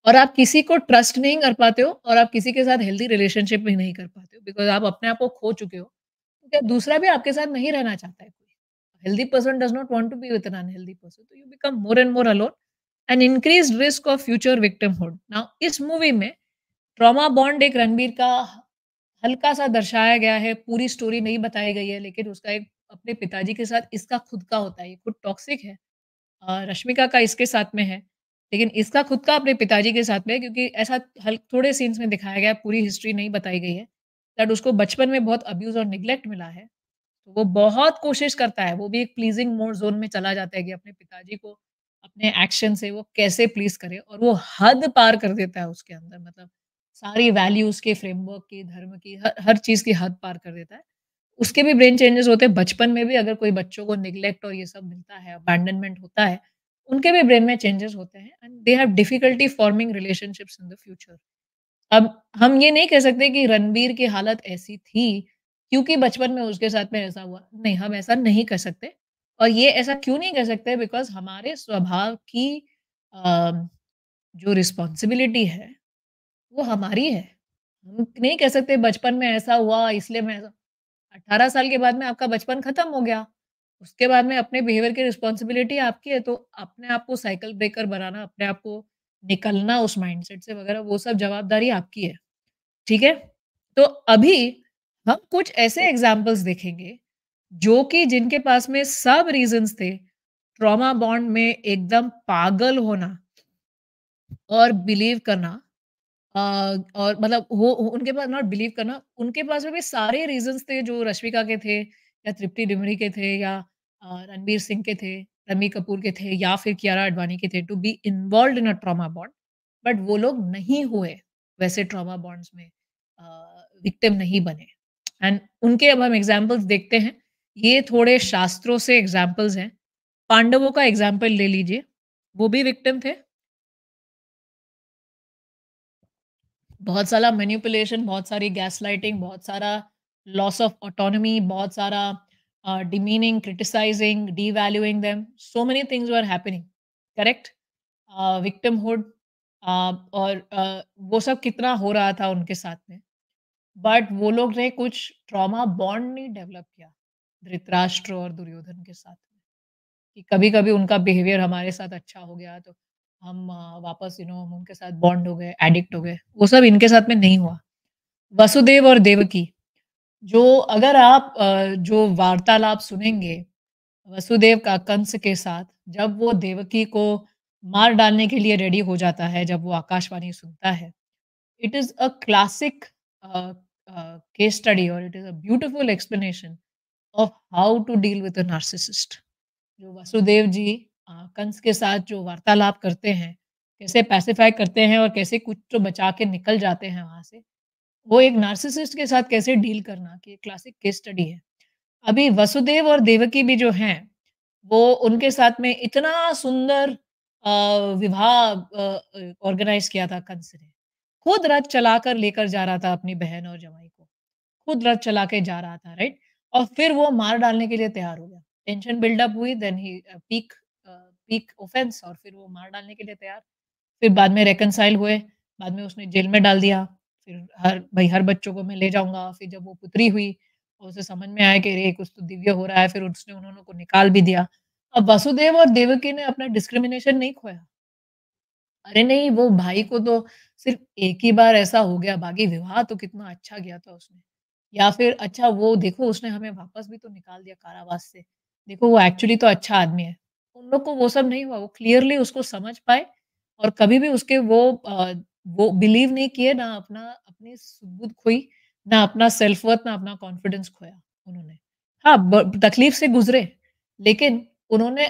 Speaker 1: और आप किसी को ट्रस्ट नहीं कर पाते हो और आप किसी के साथ हेल्दी रिलेशनशिप भी नहीं कर पाते हो बिकॉज आप अपने आप को खो चुके हो क्योंकि तो दूसरा भी आपके साथ नहीं रहना चाहता है कोई healthy person does not want to be with an unhealthy person तो you become more and more alone an increase risk of future victimhood now इस मूवी में ट्रॉमा बॉन्ड एक रणबीर का हल्का सा दर्शाया गया है पूरी स्टोरी नहीं बताई गई है लेकिन उसका एक अपने पिताजी के साथ इसका खुद का होता है ये खुद टॉक्सिक है रश्मिका का इसके साथ में है लेकिन इसका खुद का अपने पिताजी के साथ में है क्योंकि ऐसा हल थोड़े सीन्स में दिखाया गया पूरी हिस्ट्री नहीं बताई गई है दैट उसको बचपन में बहुत अब्यूज और निग्लेक्ट मिला है तो वो बहुत कोशिश करता है वो भी एक प्लीजिंग मोड जोन में चला जाता है कि अपने पिताजी को अपने एक्शन से वो कैसे प्लीज करे और वो हद पार कर देता है उसके अंदर मतलब सारी वैल्यूज के फ्रेमवर्क की धर्म की हर हर चीज की हद पार कर देता है उसके भी ब्रेन चेंजेस होते हैं बचपन में भी अगर कोई बच्चों को निगलेक्ट और ये सब मिलता है अबैंडनमेंट होता है उनके भी ब्रेन में चेंजेस होते हैं and they have difficulty forming relationships in the future अब हम ये नहीं कह सकते कि रणबीर की हालत ऐसी थी क्योंकि बचपन में उसके साथ में ऐसा हुआ नहीं हम ऐसा नहीं कर सकते और ये ऐसा क्यों नहीं कर सकते बिकॉज हमारे स्वभाव की जो रिस्पॉन्सिबिलिटी है वो हमारी है हम नहीं कह सकते बचपन में ऐसा हुआ इसलिए मैं ऐसा अठारह साल के बाद में आपका बचपन खत्म हो गया उसके बाद में अपने बिहेवियर की रिस्पॉन्सिबिलिटी आपकी है तो अपने आप को साइकिल ब्रेकर बनाना अपने आप को निकलना उस माइंडसेट से वगैरह वो सब जवाबदारी आपकी है ठीक है तो अभी हम कुछ ऐसे एग्जाम्पल्स देखेंगे जो कि जिनके पास में सब रीजंस थे ट्रॉमा बॉन्ड में एकदम पागल होना और बिलीव करना और मतलब वो उनके पास नॉट बिलीव करना उनके पास में भी सारे रीजन थे जो रश्मिका के थे या तृप्ति डिमरी के थे या रणबीर सिंह के थे रमी कपूर के थे या फिर कियारा अडवाणी के थे to be involve in a trauma bond but वो लोग नहीं हुए वैसे ट्रामा बॉन्ड्स में विक्टिम नहीं बने एंड उनके अब हम एग्जाम्पल्स देखते हैं ये थोड़े शास्त्रों से एग्जाम्पल्स हैं पांडवों का एग्जाम्पल ले लीजिए वो भी विक्टिम थे बहुत सारा मैन्यूपुलेशन बहुत सारी गैस लाइटिंग बहुत सारा लॉस ऑफ ऑटोनमी बहुत सारा demeaning criticising devaluing them so many things are happening correct victimhood और uh, वो सब कितना हो रहा था उनके साथ में बट वो लोग ने कुछ ट्रॉमा बॉन्ड नहीं डेवलप किया धृतराष्ट्र और दुर्योधन के साथ में कि कभी कभी उनका बिहेवियर हमारे साथ अच्छा हो गया तो हम वापस यू नो हम उनके साथ बॉन्ड हो गए एडिक्ट हो गए वो सब इनके साथ में नहीं हुआ वसुदेव और देवकी जो अगर आप जो वार्तालाप सुनेंगे वसुदेव का कंस के साथ जब वो देवकी को मार डालने के लिए रेडी हो जाता है जब वो आकाशवाणी सुनता है it is a classic case study और it is a beautiful explanation of how to deal with a narcissist जो वसुदेव जी कंस के साथ जो वार्तालाप करते हैं कैसे पैसिफाई करते हैं और कैसे कुछ तो बचा के निकल जाते हैं वहाँ से वो एक नार्सिसिस्ट के साथ कैसे डील करना कि क्लासिक केस स्टडी है अभी वसुदेव और देवकी भी जो हैं वो उनके साथ में इतना सुंदर विवाह ऑर्गेनाइज किया था कंस ने खुद रथ चला कर लेकर जा रहा था अपनी बहन और जवाई को खुद रथ चला के जा रहा था राइट और फिर वो मार डालने के लिए तैयार हो गया टेंशन बिल्डअप हुई देन ही पीक पीक ऑफेंस और फिर वो मार डालने के लिए तैयार फिर बाद में रेकनसाइल हुए बाद में उसने जेल में डाल दिया फिर हर भाई हर बच्चों को मैं ले जाऊंगा फिर जब वो पुत्री हुई और तो उसे समझ में आया कि रे कुछ तो दिव्य हो रहा है फिर उसने उन्होंने को निकाल भी दिया अब वसुदेव और देवकी ने अपना डिस्क्रिमिनेशन नहीं खोया अरे नहीं वो भाई को तो सिर्फ एक ही बार ऐसा हो गया बाकी विवाह तो कितना अच्छा गया था उसने या फिर अच्छा वो देखो उसने हमें वापस भी तो निकाल दिया कारावास से देखो वो एक्चुअली तो अच्छा आदमी है उन लोग को वो सब नहीं हुआ वो क्लियरली उसको समझ पाए और कभी भी उसके वो आ, वो बिलीव नहीं किए ना अपना अपनी सुबुद खोई ना अपना सेल्फ वर्थ ना अपना कॉन्फिडेंस खोया उन्होंने हाँ तकलीफ से गुजरे लेकिन उन्होंने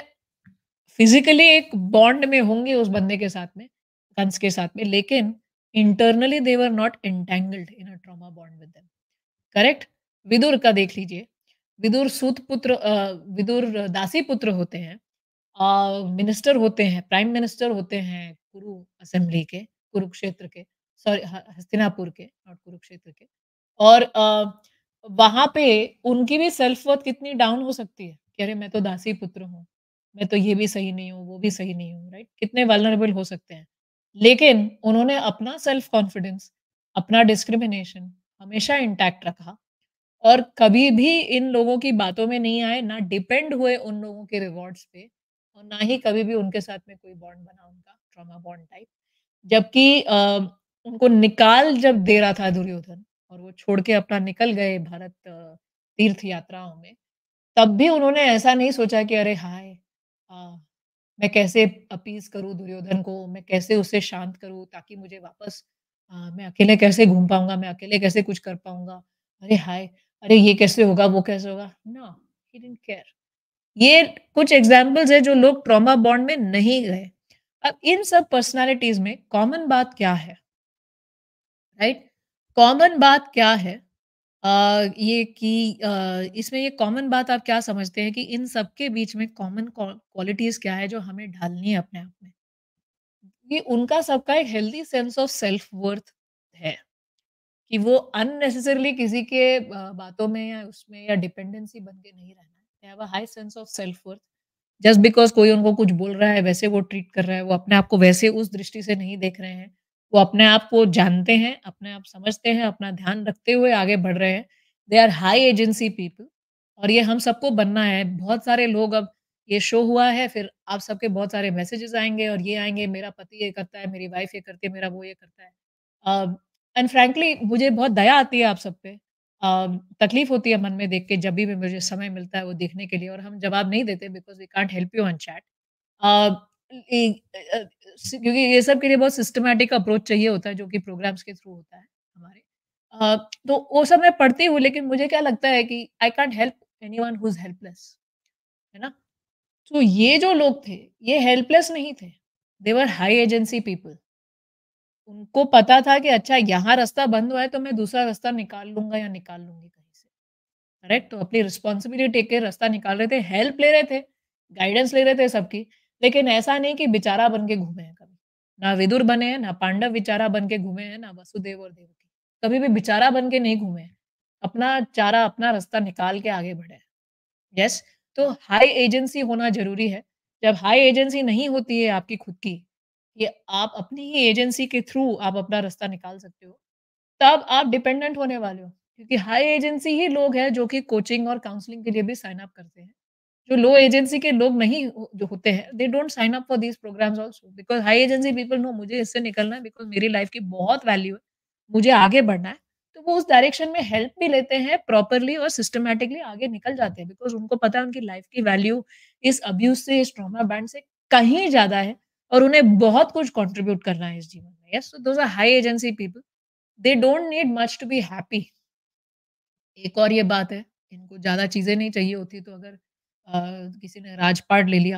Speaker 1: फिजिकली एक बॉन्ड में होंगे उस बंदे के साथ में कंस के साथ में लेकिन internally they're not entangled in a trauma bond with them correct Vidur का देख लीजिए विदुर सूत पुत्र विदुर दासी पुत्र होते हैं मिनिस्टर होते हैं प्राइम मिनिस्टर होते हैं कुरु असेंबली के कुरुक्षेत्र के सॉरी हस्तिनापुर के नॉट कुरुक्षेत्र के और वहाँ पे उनकी भी सेल्फ वर्थ कितनी डाउन हो सकती है कि अरे मैं तो दासी पुत्र हूँ मैं तो ये भी सही नहीं हूँ वो भी सही नहीं हूँ राइट कितने वालनरेबल हो सकते हैं लेकिन उन्होंने अपना सेल्फ कॉन्फिडेंस अपना डिस्क्रिमिनेशन हमेशा इंटैक्ट रखा और कभी भी इन लोगों की बातों में नहीं आए ना डिपेंड हुए उन लोगों के रिवॉर्ड्स पे और ना ही कभी भी उनके साथ में कोई बॉन्ड बना उनका ट्रॉमा बॉन्ड टाइप जबकि उनको निकाल जब दे रहा था दुर्योधन और वो छोड़ के अपना निकल गए भारत तीर्थ यात्राओं में तब भी उन्होंने ऐसा नहीं सोचा कि अरे हाय मैं कैसे अपीज करूं दुर्योधन को मैं कैसे उसे शांत करूं ताकि मुझे वापस आ, मैं अकेले कैसे घूम पाऊंगा मैं अकेले कैसे कुछ कर पाऊंगा अरे हाय
Speaker 2: अरे ये कैसे होगा वो कैसे
Speaker 1: होगा ना ही डिडंट केयर ये कुछ एग्जाम्पल्स है जो लोग ट्रॉमा बॉन्ड में नहीं गए अब इन सब पर्सनालिटीज में कॉमन बात क्या है राइट right? कॉमन बात क्या है आ, ये कि इसमें ये कॉमन बात आप क्या समझते हैं कि इन सबके बीच में कॉमन क्वालिटीज क्या है जो हमें ढालनी है अपने आप में कि उनका सबका एक healthy sense of self worth है कि वो अननेसेसरली किसी के बातों में या उसमें या डिपेंडेंसी बन के नहीं रहना सकते हैं high sense of self worth just because कोई उनको कुछ बोल रहा है वैसे वो ट्रीट कर रहा है वो अपने आप को वैसे उस दृष्टि से नहीं देख रहे हैं वो अपने आप को जानते हैं अपने आप समझते हैं अपना ध्यान रखते हुए आगे बढ़ रहे हैं they are high agency people और ये हम सबको बनना है बहुत सारे लोग अब ये शो हुआ है फिर आप सबके बहुत सारे मैसेजेस आएंगे और ये आएंगे मेरा पति ये करता है मेरी वाइफ ये करती है मेरा वो ये करता है एंड uh, फ्रेंकली मुझे बहुत दया आती है आप सब पे तकलीफ होती है मन में देख के जब भी मुझे समय मिलता है वो देखने के लिए और हम जवाब नहीं देते because we can't help you on chat क्योंकि ये सब के लिए बहुत सिस्टमेटिक अप्रोच चाहिए होता है जो कि प्रोग्राम्स के थ्रू होता है हमारे uh, तो वो सब मैं पढ़ती हूँ लेकिन मुझे क्या लगता है कि I can't help any one who is helpless है ना तो so, ये जो लोग थे ये हेल्पलेस नहीं थे देवर हाई एजेंसी पीपल उनको पता था कि अच्छा यहाँ रास्ता बंद हुआ है तो मैं दूसरा रास्ता निकाल लूंगा या निकाल लूंगी कहीं से करेक्ट तो अपनी रिस्पॉन्सिबिलिटी टेक के रास्ता निकाल रहे थे हेल्प ले रहे थे गाइडेंस ले रहे थे सबकी लेकिन ऐसा नहीं कि बेचारा बन के घूमे हैं कभी ना विदुर बने हैं ना पांडव बेचारा बन के घूमे हैं ना वसुदेव और देवकी कभी भी बेचारा बन के नहीं घूमे हैं अपना चारा अपना रास्ता निकाल के आगे बढ़े यस yes? तो हाई एजेंसी होना जरूरी है जब हाई एजेंसी नहीं होती है आपकी खुद की कि आप अपनी ही एजेंसी के थ्रू आप अपना रास्ता निकाल सकते हो तब आप डिपेंडेंट होने वाले हो क्योंकि हाई एजेंसी ही लोग हैं जो कि कोचिंग और काउंसलिंग के लिए भी साइन अप करते हैं जो लो एजेंसी के लोग नहीं जो होते हैं they don't sign up for these programmes also because high agency people know मुझे इससे निकलना है बिकॉज मेरी लाइफ की बहुत वैल्यू है मुझे आगे बढ़ना है तो वो उस डायरेक्शन में हेल्प भी लेते हैं प्रॉपरली और सिस्टमेटिकली आगे निकल जाते हैं बिकॉज उनको पता है उनकी लाइफ की वैल्यू इस अब्यूज से इस ट्रामा बैंड से कहीं ज्यादा है और उन्हें बहुत कुछ कॉन्ट्रीब्यूट करना है इस जीवन में यस दो high agency people they don't need much to be happy एक और ये बात है इनको ज़्यादा चीज़ें नहीं चाहिए होती तो अगर आ, किसी ने राजपाट ले लिया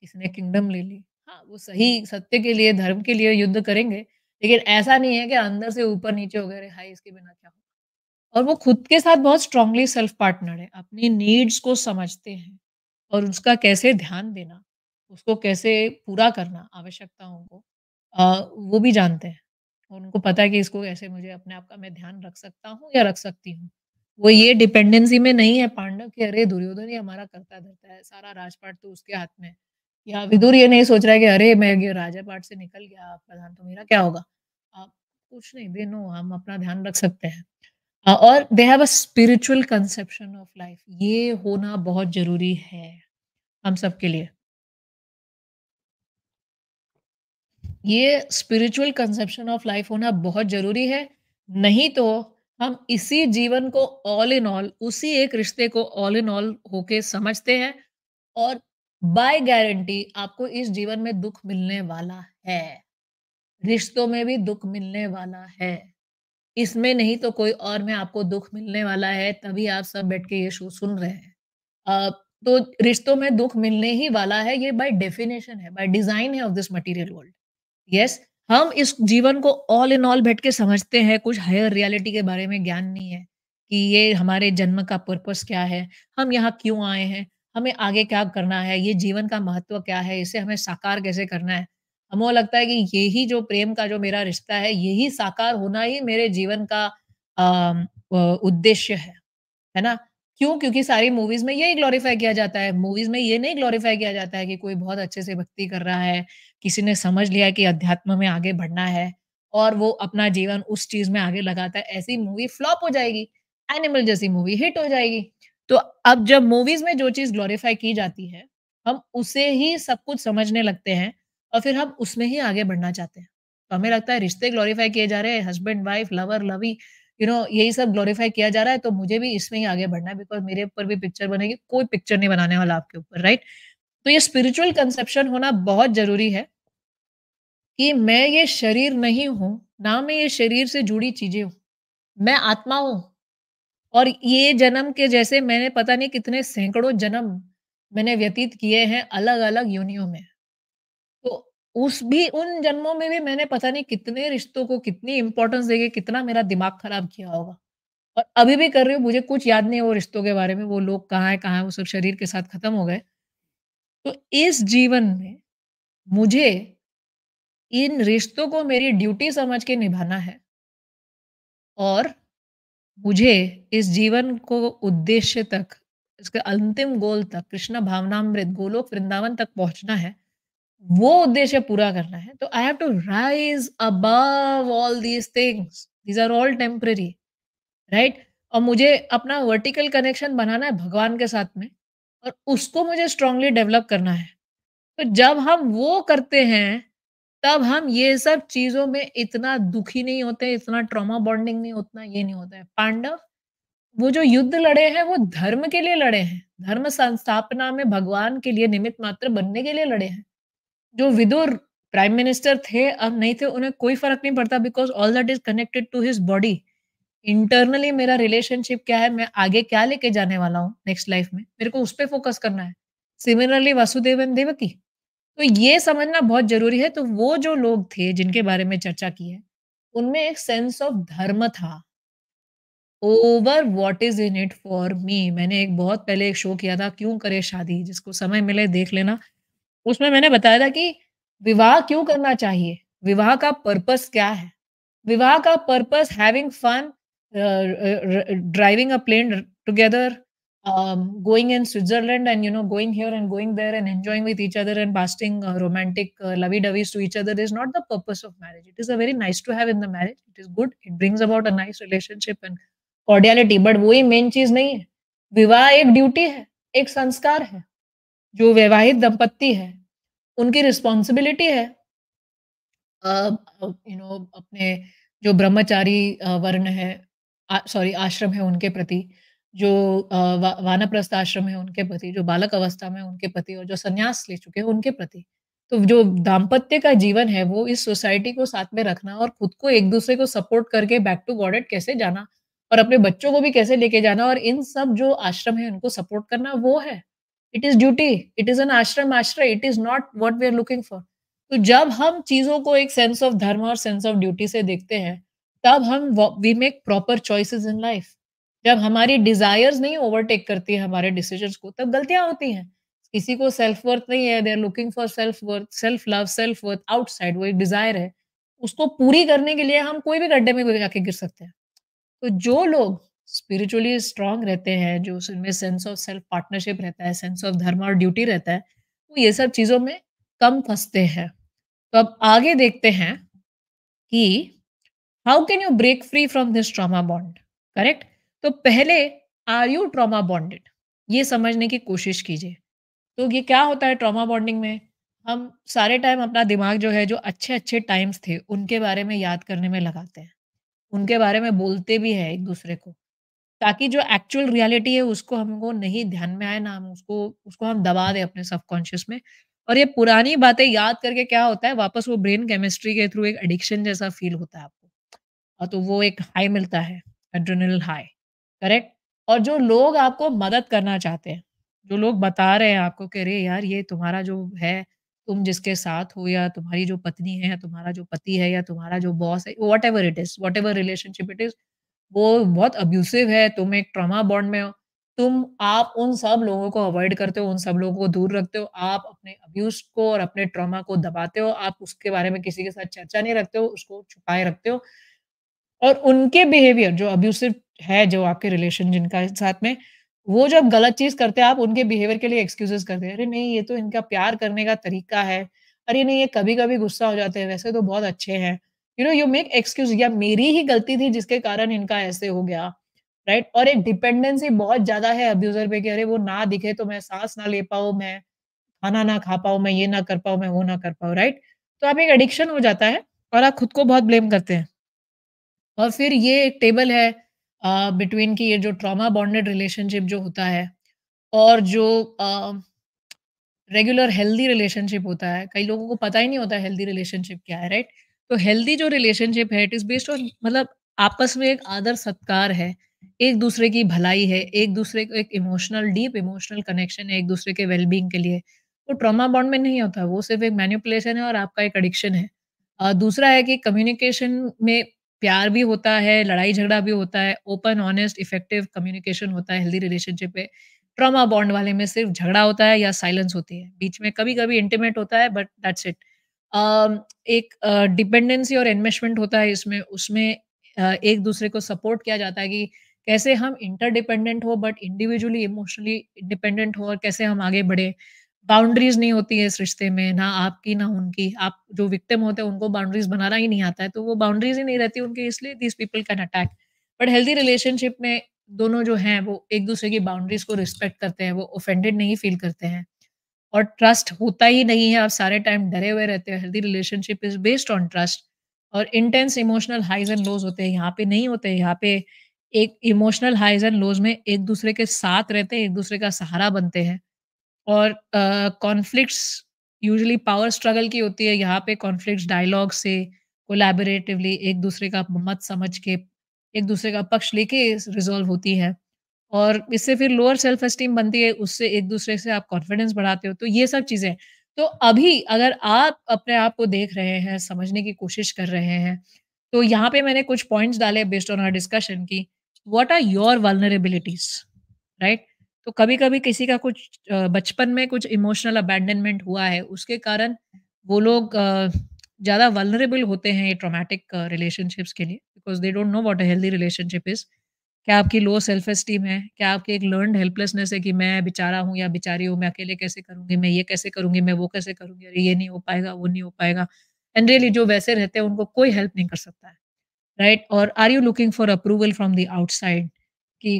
Speaker 1: किसी ने किंगडम ले ली हाँ वो सही सत्य के लिए धर्म के लिए युद्ध करेंगे लेकिन ऐसा नहीं है कि अंदर से ऊपर नीचे हो गए हाई इसके बिना क्या होगा और वो खुद के साथ बहुत स्ट्रांगली सेल्फ पार्टनर है अपनी नीड्स को समझते हैं और उसका कैसे ध्यान देना उसको कैसे पूरा करना आवश्यकताओं को आ, वो भी जानते हैं
Speaker 2: उनको पता है कि
Speaker 1: इसको कैसे मुझे अपने आप का मैं ध्यान रख सकता हूँ या रख सकती हूँ वो ये डिपेंडेंसी में नहीं है पांडव कि अरे दुर्योधन ही हमारा करता धरता है सारा राजपाट तो उसके हाथ में या विदुर ये नहीं सोच रहा है कि अरे मैं ये राजा पाट से निकल गया प्रधान तो मेरा क्या होगा आप कुछ नहीं दे नो हम अपना ध्यान रख सकते हैं और they have a spiritual conception of life ये होना बहुत जरूरी है हम सबके लिए ये स्पिरिचुअल कंसेप्शन ऑफ लाइफ होना बहुत जरूरी है नहीं तो हम इसी जीवन को ऑल इन ऑल उसी एक रिश्ते को ऑल इन ऑल होके समझते हैं और बाय गारंटी आपको इस जीवन में दुख मिलने वाला है रिश्तों में भी दुख मिलने वाला है इसमें नहीं तो कोई और में आपको दुख मिलने वाला है तभी आप सब बैठ के ये शो सुन रहे हैं तो रिश्तों में दुख मिलने ही वाला है ये बाय डेफिनेशन है बाय डिजाइन है of this material world yes हम इस जीवन को ऑल इन ऑल बैठ के समझते हैं कुछ हायर रियलिटी के बारे में ज्ञान नहीं है कि ये हमारे जन्म का पर्पस क्या है हम यहाँ क्यों आए हैं हमें आगे क्या करना है ये जीवन का महत्व क्या है इसे हमें साकार कैसे करना है हमें लगता है कि यही जो प्रेम का जो मेरा रिश्ता है यही साकार होना ही मेरे जीवन का उद्देश्य है है ना क्यों क्योंकि सारी मूवीज में यही ग्लोरीफाई किया जाता है मूवीज में ये नहीं ग्लोरीफाई किया जाता है कि कोई बहुत अच्छे से भक्ति कर रहा है किसी ने समझ लिया कि अध्यात्म में आगे बढ़ना है और वो अपना जीवन उस चीज में आगे लगाता है ऐसी मूवी फ्लॉप हो जाएगी एनिमल जैसी मूवी हिट हो जाएगी तो अब जब मूवीज में जो चीज ग्लोरीफाई की जाती है हम उसे ही सब कुछ समझने लगते हैं और फिर हम उसमें ही आगे बढ़ना चाहते हैं तो हमें लगता है रिश्ते ग्लोरीफाई किए जा रहे हैं husband wife lover lovey you know यही सब ग्लोरीफाई किया जा रहा है तो मुझे भी इसमें ही आगे बढ़ना है बिकॉज मेरे ऊपर भी पिक्चर बनेगी कोई पिक्चर नहीं बनाने वाला आपके ऊपर राइट तो ये स्पिरिचुअल कंसेप्शन होना बहुत जरूरी है कि मैं ये शरीर नहीं हूँ ना मैं ये शरीर से जुड़ी चीजें हूं मैं आत्मा हूँ और ये जन्म के जैसे मैंने पता नहीं कितने सैकड़ों जन्म मैंने व्यतीत किए हैं अलग अलग योनियों में उस भी उन जन्मों में भी मैंने पता नहीं कितने रिश्तों को कितनी इंपॉर्टेंस देगी कितना मेरा दिमाग खराब किया होगा और अभी भी कर रही हूँ मुझे कुछ याद नहीं है वो रिश्तों के बारे में वो लोग कहाँ है कहाँ है वो सब शरीर के साथ खत्म हो गए तो इस जीवन में मुझे इन रिश्तों को मेरी ड्यूटी समझ के निभाना है और मुझे इस जीवन को उद्देश्य तक इसके अंतिम गोल तक कृष्ण भावनामृत गोलोक वृंदावन तक पहुंचना है वो उद्देश्य पूरा करना है तो I have to rise above all these things these are all temporary right और मुझे अपना वर्टिकल कनेक्शन बनाना है भगवान के साथ में और उसको मुझे स्ट्रांगली डेवलप करना है तो जब हम वो करते हैं तब हम ये सब चीजों में इतना दुखी नहीं होते इतना ट्रॉमा बॉन्डिंग नहीं उतना ये नहीं होता है पांडव वो जो युद्ध लड़े हैं वो धर्म के लिए लड़े हैं धर्म संस्थापना में भगवान के लिए निमित्त मात्र बनने के लिए लड़े हैं जो विदोर प्राइम मिनिस्टर थे अब नहीं थे उन्हें कोई फर्क नहीं पड़ता because all that is connected to his body internally मेरा रिलेशनशिप क्या है मैं आगे क्या लेके जाने वाला हूँ नेक्स्ट लाइफ में मेरे को उस पर फोकस करना है सिमिलरली वासुदेवन देवकी तो ये समझना बहुत जरूरी है तो वो जो लोग थे जिनके बारे में चर्चा की है उनमें एक सेंस ऑफ धर्म था over what is in it for me मैंने एक बहुत पहले एक शो किया था क्यों करे शादी जिसको समय मिले देख लेना उसमें मैंने बताया था कि विवाह क्यों करना चाहिए विवाह का पर्पस क्या है विवाह का purpose having fun driving a plane together going in Switzerland and you know going here and going there and enjoying with each other and boasting romantic lovey dovies to each other is not the purpose of marriage it is a very nice to have in the marriage it is good it brings about a nice relationship and cordiality but वही main चीज नहीं है विवाह एक duty है एक संस्कार है जो वैवाहिक दंपत्ति है उनकी रिस्पॉन्सिबिलिटी है यू नो अपने जो ब्रह्मचारी वर्ण है सॉरी आश्रम है उनके प्रति जो वानप्रस्थ आश्रम है उनके प्रति जो बालक अवस्था में उनके प्रति और जो संन्यास ले चुके हैं उनके प्रति तो जो दाम्पत्य का जीवन है वो इस सोसाइटी को साथ में रखना और खुद को एक दूसरे को सपोर्ट करके बैक टू गॉडेड कैसे जाना और अपने बच्चों को भी कैसे लेके जाना और इन सब जो आश्रम है उनको सपोर्ट करना वो है it is duty it is an ashram आश्रय it is not what we are looking for तो जब हम चीजों को एक सेंस ऑफ धर्म और सेंस ऑफ ड्यूटी से देखते हैं तब हम we make proper choices in life जब हमारी डिजायर्स नहीं ओवरटेक करती है हमारे डिसीजन को तब गलतियां होती हैं किसी को सेल्फ वर्थ नहीं है they are looking for self worth self love self worth outside वो एक डिजायर है उसको पूरी करने के लिए हम कोई भी गड्ढे में जाके गिर सकते हैं तो जो लोग स्पिरिचुअली स्ट्रांग रहते हैं जो उनमें सेंस ऑफ सेल्फ पार्टनरशिप रहता है सेंस ऑफ धर्म और ड्यूटी रहता है वो ये सब चीज़ों में कम फंसते हैं तो अब आगे देखते हैं कि how can you break free from this trauma bond correct तो पहले आर यू ट्रामा बॉन्डेड ये समझने की कोशिश कीजिए तो ये क्या होता है ट्रामा बॉन्डिंग में हम सारे टाइम अपना दिमाग जो है जो अच्छे अच्छे टाइम्स थे उनके बारे में याद करने में लगाते हैं उनके बारे में बोलते भी हैं एक दूसरे को ताकि जो एक्चुअल रियलिटी है उसको हमको नहीं ध्यान में आए ना हम उसको उसको हम दबा दें अपने सबकॉन्शियस में और ये पुरानी बातें याद करके क्या होता है वापस वो ब्रेन केमिस्ट्री के थ्रू एक एडिक्शन जैसा फील होता है आपको और हाँ, तो वो एक हाई मिलता है एड्रिनल हाई करेक्ट और जो लोग आपको मदद करना चाहते हैं जो लोग बता रहे हैं आपको कि अरे यार ये तुम्हारा जो है तुम जिसके साथ हो या तुम्हारी जो पत्नी है या तुम्हारा जो पति है या तुम्हारा जो बॉस है whatever it is whatever relationship it is वो बहुत अब्यूसिव है तुम एक ट्रामा बॉन्ड में हो तुम आप उन सब लोगों को अवॉइड करते हो उन सब लोगों को दूर रखते हो आप अपने अब्यूज को और अपने ट्रामा को दबाते हो आप उसके बारे में किसी के साथ चर्चा नहीं रखते हो उसको छुपाए रखते हो और उनके बिहेवियर जो अब्यूसिव है जो आपके रिलेशन जिनका साथ में वो जब गलत चीज करते हैं आप उनके बिहेवियर के लिए एक्सक्यूजेस करते हैं अरे नहीं ये तो इनका प्यार करने का तरीका है अरे नहीं ये कभी कभी गुस्सा हो जाते हैं वैसे तो बहुत अच्छे हैं you know you make excuse या मेरी ही गलती थी जिसके कारण इनका ऐसे हो गया राइट right? और एक डिपेंडेंसी बहुत ज्यादा है अब्यूजर पे कि अरे वो ना दिखे तो मैं सांस ना ले पाऊ मैं खाना ना खा पाऊ मैं ये ना कर पाऊ मैं वो ना कर पाऊ राइट right? तो आप एक एडिक्शन हो जाता है और आप खुद को बहुत ब्लेम करते हैं और फिर ये एक टेबल है बिटवीन uh, की ये जो ट्रॉमा बॉन्डेड रिलेशनशिप जो होता है और जो रेगुलर हेल्दी रिलेशनशिप होता है कई लोगों को पता ही नहीं होता हेल्दी रिलेशनशिप क्या है राइट right? तो हेल्दी जो रिलेशनशिप है इट इज बेस्ड ऑन मतलब आपस में एक आदर सत्कार है एक दूसरे की भलाई है एक दूसरे को एक इमोशनल डीप इमोशनल कनेक्शन है एक दूसरे के वेलबींग के लिए वो ट्रॉमा बॉन्ड में नहीं होता वो सिर्फ एक मैन्युपुलेशन है और आपका एक एडिक्शन है दूसरा है कि कम्युनिकेशन में प्यार भी होता है लड़ाई झगड़ा भी होता है ओपन ऑनेस्ट इफेक्टिव कम्युनिकेशन होता है हेल्दी रिलेशनशिप पे ट्रॉमा बॉन्ड वाले में सिर्फ झगड़ा होता है या साइलेंस होती है बीच में कभी कभी इंटीमेट होता है बट दैट्स इट एक डिपेंडेंसी और एनमेशमेंट होता है इसमें उसमें एक दूसरे को सपोर्ट किया जाता है कि कैसे हम इंटरडिपेंडेंट हो बट इंडिविजुअली इमोशनली इंडिपेंडेंट हो और कैसे हम आगे बढ़े बाउंड्रीज नहीं होती है इस रिश्ते में ना आपकी ना उनकी आप जो विक्टिम होते हैं उनको बाउंड्रीज बनाना ही नहीं आता है तो वो बाउंड्रीज ही नहीं रहती उनके इसलिए this people can attack but healthy relationship में दोनों जो हैं वो एक दूसरे की बाउंड्रीज को रिस्पेक्ट करते हैं वो ओफेंडेड नहीं फील करते हैं और ट्रस्ट होता ही नहीं है आप सारे टाइम डरे हुए रहते हो healthy relationship is based on trust और intense emotional highs and lows होते हैं यहाँ पे नहीं होते यहाँ पे एक इमोशनल हाइज एंड लोज में एक दूसरे के साथ रहते हैं एक दूसरे का सहारा बनते हैं और कॉन्फ्लिक्ट्स यूजली पावर स्ट्रगल की होती है यहाँ पे कॉन्फ्लिक्ट डायलॉग से कोलैबोरेटिवली एक दूसरे का मत समझ के एक दूसरे का पक्ष लेके रिजोल्व होती है और इससे फिर लोअर सेल्फ एस्टीम बनती है उससे एक दूसरे से आप कॉन्फिडेंस बढ़ाते हो तो ये सब चीजें तो अभी अगर आप अपने आप को देख रहे हैं समझने की कोशिश कर रहे हैं तो यहाँ पे मैंने कुछ पॉइंट्स डाले बेस्ड ऑन हर डिस्कशन की what are your vulnerabilities right तो कभी कभी किसी का कुछ बचपन में कुछ इमोशनल अबेंडनमेंट हुआ है उसके कारण वो लोग ज़्यादा वलनरेबल होते हैं ये ट्रोमेटिक रिलेशनशिप्स के लिए because they don't know what a healthy relationship is क्या आपकी लो सेल्फ एस्टीम है क्या आपकी एक लर्न हेल्पलेसनेस है कि मैं बेचारा हूँ या बेचारी हूँ मैं अकेले कैसे करूंगी मैं ये कैसे करूंगी मैं वो कैसे करूंगी अरे ये नहीं हो पाएगा वो नहीं हो पाएगा एंड रियली जो वैसे रहते हैं उनको कोई हेल्प नहीं कर सकता है राइट और are you looking for approval from the outside कि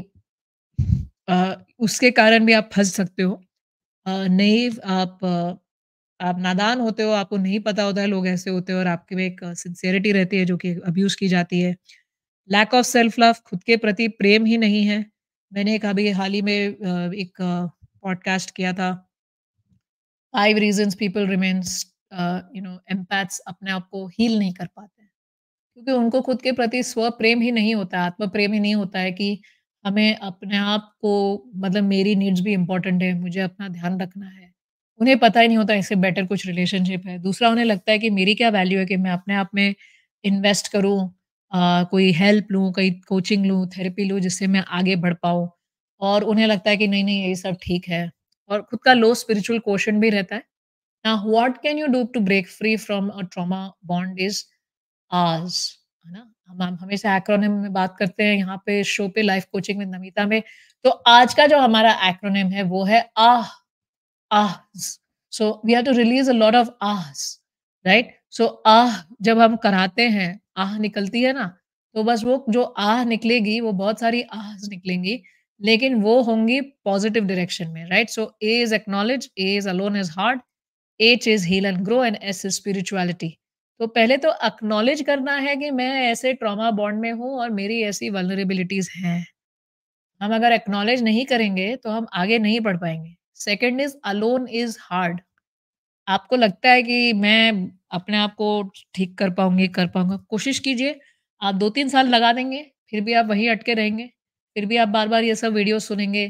Speaker 1: आ, उसके कारण भी आप फंस सकते हो नहीं आप आप नादान होते हो आपको नहीं पता होता है लोग ऐसे होते हो और आपके में एक सिंसियरिटी रहती है जो कि अब्यूज़ की जाती है लैक ऑफ सेल्फ लव खुद के प्रति प्रेम ही नहीं है मैंने एक अभी हाल ही में एक पॉडकास्ट किया था five reason people remains you know empaths अपने आप को हील नहीं कर पाते क्योंकि उनको खुद के प्रति स्व प्रेम ही नहीं होता आत्म प्रेम ही नहीं होता है कि हमें अपने आप को मतलब मेरी नीड्स भी इम्पोर्टेंट है मुझे अपना ध्यान रखना है उन्हें पता ही नहीं होता इससे बेटर कुछ रिलेशनशिप है दूसरा उन्हें लगता है कि मेरी क्या वैल्यू है कि मैं अपने आप में इन्वेस्ट करूँ कोई हेल्प लूँ, कोई कोचिंग लूँ, थेरेपी लूँ, जिससे मैं आगे बढ़ पाऊँ और उन्हें लगता है कि नहीं-नहीं ये सब ठीक है और खुद का लो स्पिरिचुअल क्वेश्चन भी रहता है। ना what can you do to break free from a trauma bond is आज है ना? हम हम हमेशा एक्रोनिम में बात करते हैं यहाँ पे शो पे लाइफ कोचिंग में नमिता में, तो आज का जो हमारा एक्रोनिम है वो है ah, AAHS. So we have to release a lot of ah right? So ah जब हम कराते हैं आह निकलती है ना तो बस वो जो आह निकलेगी वो बहुत सारी आह निकलेंगी लेकिन वो होंगी पॉजिटिव डायरेक्शन में right so A is acknowledge A is alone is hard H is heal and grow and S is spirituality तो पहले तो अक्नोलेज करना है कि मैं ऐसे ट्रॉमा बॉन्ड में हूँ और मेरी ऐसी वलनरेबिलिटीज हैं हम अगर एक्नोलेज नहीं करेंगे तो हम आगे नहीं बढ़ पाएंगे second is alone is hard आपको लगता है कि मैं अपने आप को ठीक कर पाऊंगी कर पाऊंगा कोशिश कीजिए आप दो तीन साल लगा देंगे फिर भी आप वहीं अटके रहेंगे फिर भी आप बार बार ये सब वीडियो सुनेंगे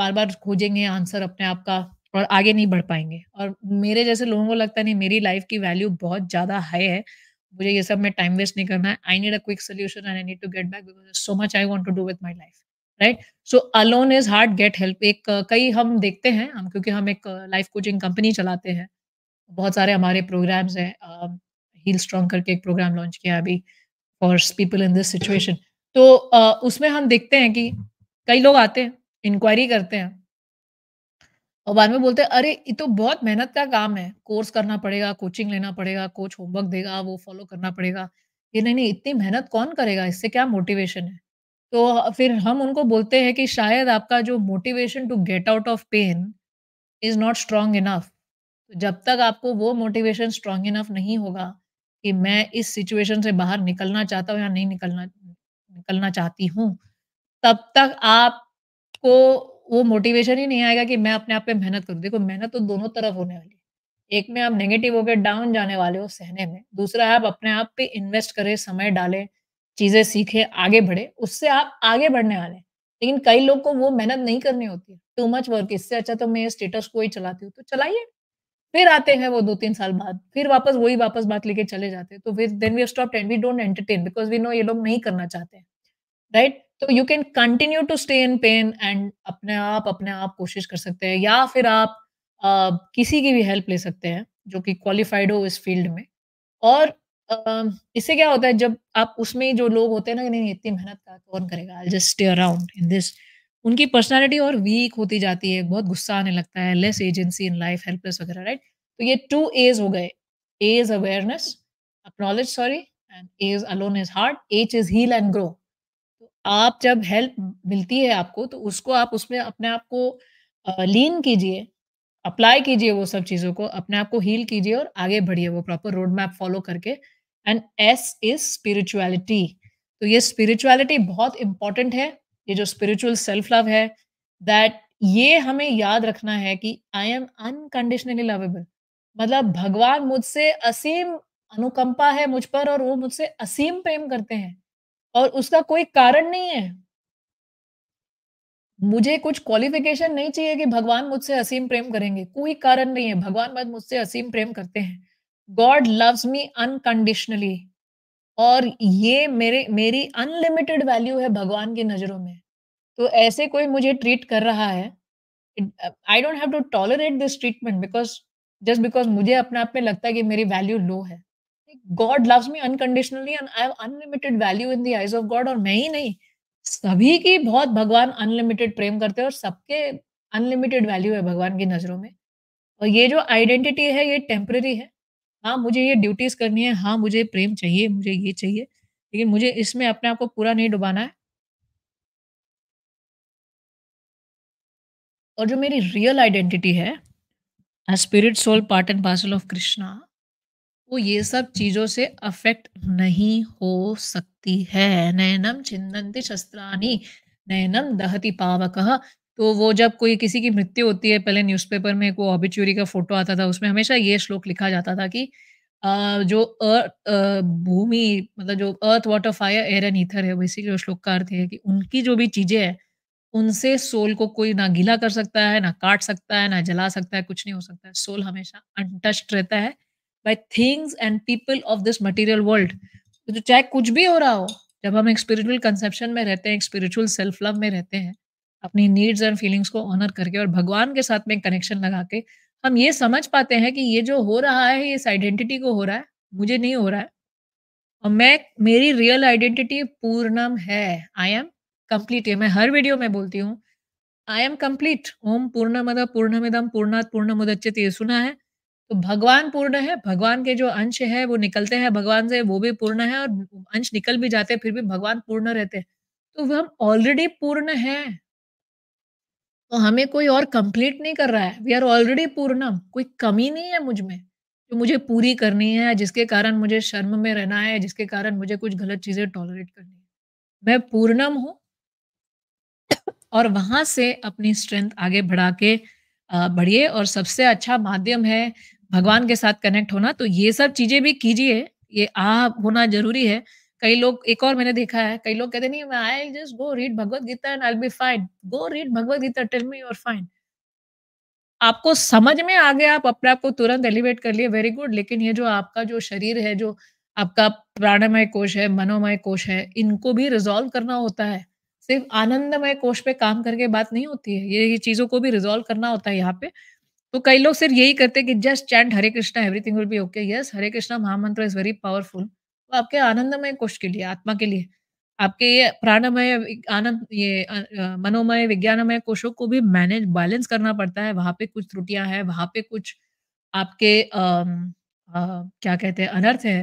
Speaker 1: बार बार खोजेंगे आंसर अपने आप का और आगे नहीं बढ़ पाएंगे और मेरे जैसे लोगों को लगता नहीं मेरी लाइफ की वैल्यू बहुत ज़्यादा हाई है मुझे ये सब मैं टाइम वेस्ट नहीं करना है I need a quick solution and I need to get back because so much I want to do with my life right so alone is hard get help एक कई हम देखते हैं हम क्योंकि हम एक लाइफ कोचिंग कंपनी चलाते हैं बहुत सारे हमारे प्रोग्राम्स हैं हील स्ट्रॉन्ग करके एक प्रोग्राम लॉन्च किया अभी for people in this situation तो uh, उसमें हम देखते हैं कि कई लोग आते हैं इंक्वायरी करते हैं और बाद में बोलते हैं अरे ये तो बहुत मेहनत का काम है कोर्स करना पड़ेगा कोचिंग लेना पड़ेगा कोच होमवर्क देगा वो फॉलो करना पड़ेगा ये नहीं नहीं इतनी मेहनत कौन करेगा इससे क्या मोटिवेशन है तो फिर हम उनको बोलते हैं कि शायद आपका जो motivation to get out of pain is not strong enough तो जब तक आपको वो मोटिवेशन स्ट्रांग इनफ नहीं होगा कि मैं इस सिचुएशन से बाहर निकलना चाहता हूँ या नहीं निकलना निकलना चाहती हूँ तब तक आपको वो मोटिवेशन ही नहीं आएगा कि मैं अपने आप पे मेहनत करूँ देखो मेहनत तो दोनों तरफ होने वाली है एक में आप नेगेटिव होकर डाउन जाने वाले हो सहने में दूसरा आप अपने आप पे इन्वेस्ट करें समय डालें चीजें सीखें आगे बढ़े उससे आप आगे बढ़ने वाले लेकिन कई लोग को वो मेहनत नहीं करनी होती टू मच वर्क इससे अच्छा तो मैं स्टेटस को ही चलाती हूँ तो चलाइए फिर आते हैं वो दो तीन साल बाद फिर वापस वही वापस बात लेके चले जाते हैं तो फिर then we stop and we don't entertain because we know ये लोग नहीं करना चाहते हैं राइट तो you can continue to stay in pain and अपने आप अपने आप कोशिश कर सकते हैं या फिर आप uh, किसी की भी हेल्प ले सकते हैं जो कि क्वालिफाइड हो इस फील्ड में और uh, इससे क्या होता है जब आप उसमें जो लोग होते हैं ना नहीं इतनी मेहनत का कौन करेगा I just stay around in this उनकी पर्सनैलिटी और वीक होती जाती है बहुत गुस्सा आने लगता है less agency in life helpless वगैरह राइट तो ये टू एज हो गए A is awareness acknowledge sorry and A is alone is hard H is heal and grow तो आप जब हेल्प मिलती है आपको तो उसको आप उसमें अपने आप को लीन कीजिए अप्लाई कीजिए वो सब चीज़ों को अपने आप को हील कीजिए और आगे बढ़िए वो प्रॉपर रोड मैप फॉलो करके एंड एस इज स्पिरिचुअलिटी तो ये स्पिरिचुअलिटी बहुत इंपॉर्टेंट है ये जो स्पिरिचुअल सेल्फ लव है दैट ये हमें याद रखना है कि आई एम अनकंडीशनली लवेबल मतलब भगवान मुझसे असीम अनुकंपा है मुझ पर और वो मुझसे असीम प्रेम करते हैं और उसका कोई कारण नहीं है मुझे कुछ क्वालिफिकेशन नहीं चाहिए कि भगवान मुझसे असीम प्रेम करेंगे कोई कारण नहीं है भगवान मुझसे असीम प्रेम करते हैं गॉड लव्स मी अनकंडीशनली और ये मेरे मेरी अनलिमिटेड वैल्यू है भगवान की नज़रों में तो ऐसे कोई मुझे ट्रीट कर रहा है I don't have to tolerate this treatment because just because मुझे अपने आप में लगता है कि मेरी वैल्यू लो है God loves me unconditionally and I have unlimited value in the eyes of God और मैं ही नहीं सभी की बहुत भगवान अनलिमिटेड प्रेम करते हैं और सबके अनलिमिटेड वैल्यू है भगवान की नज़रों में और ये जो आइडेंटिटी है ये टेम्प्रेरी है हाँ मुझे ये ड्यूटीज करनी है हाँ मुझे प्रेम चाहिए मुझे ये चाहिए लेकिन मुझे इसमें अपने आप को पूरा नहीं डुबाना है और जो मेरी रियल आइडेंटिटी है spirit soul part and parcel of Krishna वो ये सब चीजों से अफेक्ट नहीं हो सकती है नयनम छिन्दंति शस्त्राणी नैनम दहति पावक तो वो जब कोई किसी की मृत्यु होती है पहले न्यूज़पेपर में एक वो ऑबिच्यूरी का फोटो आता था उसमें हमेशा ये श्लोक लिखा जाता था कि आ, जो अर्थ भूमि मतलब जो earth water fire air and ether है वैसे वो श्लोक का अर्थ है कि उनकी जो भी चीज़ें हैं उनसे सोल को कोई ना गीला कर सकता है ना काट सकता है ना जला सकता है कुछ नहीं हो सकता है सोल हमेशा अनटच्ड रहता है by things and people of this material world तो चाहे कुछ भी हो रहा हो जब हम एक स्पिरिचुअल कंसेप्शन में रहते हैं एक स्पिरिचुअल सेल्फ लव में रहते हैं अपनी नीड्स एंड फीलिंग्स को ऑनर करके और भगवान के साथ में कनेक्शन लगा के हम ये समझ पाते हैं कि ये जो हो रहा है इस आइडेंटिटी को हो रहा है मुझे नहीं हो रहा है और मैं मेरी रियल आइडेंटिटी पूर्णम है आई एम कंप्लीट है मैं हर वीडियो में बोलती हूँ आई एम कंप्लीट ओम पूर्ण मद पूर्णमिदम पूर्णात पूर्ण मुदच्चित ये सुना है तो भगवान पूर्ण है भगवान के जो अंश है वो निकलते हैं भगवान से वो भी पूर्ण है और अंश निकल भी जाते हैं फिर भी भगवान पूर्ण रहते हैं तो हम ऑलरेडी पूर्ण है तो हमें कोई और कंप्लीट नहीं कर रहा है वी आर ऑलरेडी पूर्णम कोई कमी नहीं है मुझ में जो मुझे पूरी करनी है जिसके कारण मुझे शर्म में रहना है जिसके कारण मुझे कुछ गलत चीजें टॉलरेट करनी है मैं पूर्णम हूँ और वहां से अपनी स्ट्रेंथ आगे बढ़ा के बढ़िए और सबसे अच्छा माध्यम है भगवान के साथ कनेक्ट होना तो ये सब चीजें भी कीजिए ये आ होना जरूरी है कई लोग एक और मैंने देखा है कई लोग कहते नहीं I just go read Bhagavad Gita and I be fine go read Bhagavad Gita tell me your fine आपको समझ में आ गया आप अपने आप को तुरंत एलिवेट कर लिए वेरी गुड लेकिन ये जो आपका जो शरीर है जो आपका प्राणमय कोश है मनोमय कोश है इनको भी रिजोल्व करना होता है सिर्फ आनंदमय कोश पे काम करके बात नहीं होती है ये ये चीजों को भी रिजोल्व करना होता है यहाँ पे तो कई लोग सिर्फ यही करते हैं कि just chant Hare Krishna everything will be okay yes Hare Krishna mahamantra is very powerful आपके आनंदमय कोष के लिए आत्मा के लिए आपके ये प्राणमय आनंद ये मनोमय विज्ञानमय कोषों को भी मैनेज बैलेंस करना पड़ता है वहां पे कुछ त्रुटियां हैं वहां पे कुछ आपके आ, आ, क्या कहते हैं अनर्थ है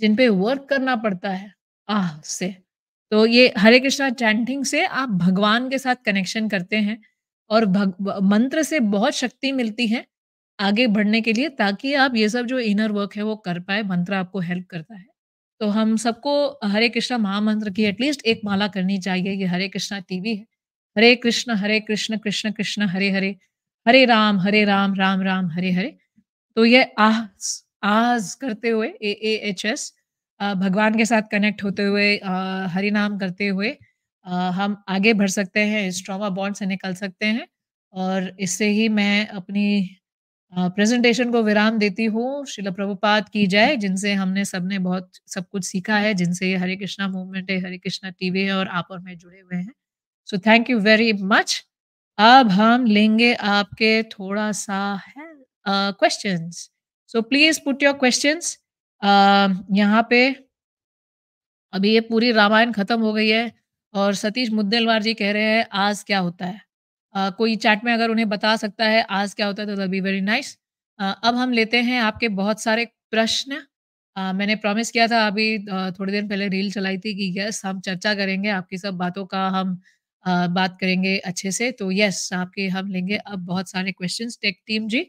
Speaker 1: जिनपे वर्क करना पड़ता है आह से तो ये हरे कृष्णा चैंटिंग से आप भगवान के साथ कनेक्शन करते हैं और भग, मंत्र से बहुत शक्ति मिलती है आगे बढ़ने के लिए ताकि आप ये सब जो इनर वर्क है वो कर पाए मंत्र आपको हेल्प करता है तो हम सबको हरे कृष्णा महामंत्र की एटलीस्ट एक माला करनी चाहिए ये हरे कृष्णा टीवी है हरे कृष्ण हरे कृष्ण कृष्ण कृष्ण हरे हरे हरे राम हरे राम राम राम हरे हरे तो ये आह आज करते हुए ए ए एच एस भगवान के साथ कनेक्ट होते हुए हरि नाम करते हुए आ, हम आगे बढ़ सकते हैं इस ट्रॉमा बॉन्ड से निकल सकते हैं और इससे ही मैं अपनी प्रेजेंटेशन को विराम देती हूँ शिल प्रभुपाद की जय जिनसे हमने सबने बहुत सब कुछ सीखा है जिनसे ये हरे कृष्णा मूवमेंट है हरे कृष्णा टीवी है और आप और मैं जुड़े हुए हैं so thank you very much अब हम लेंगे आपके थोड़ा सा है question so please put your question यहाँ पे अभी ये पूरी रामायण खत्म हो गई है और सतीश मुद्देलवार जी कह रहे हैं आज क्या होता है कोई चैट में अगर उन्हें बता सकता है आज क्या होता है तो बी वेरी नाइस अब हम लेते हैं आपके बहुत सारे प्रश्न मैंने प्रॉमिस किया था अभी थोड़ी देर पहले रील चलाई थी कि यस हम चर्चा करेंगे आपकी सब बातों का हम बात करेंगे अच्छे से तो यस आपके हम लेंगे अब बहुत सारे questions tech team ji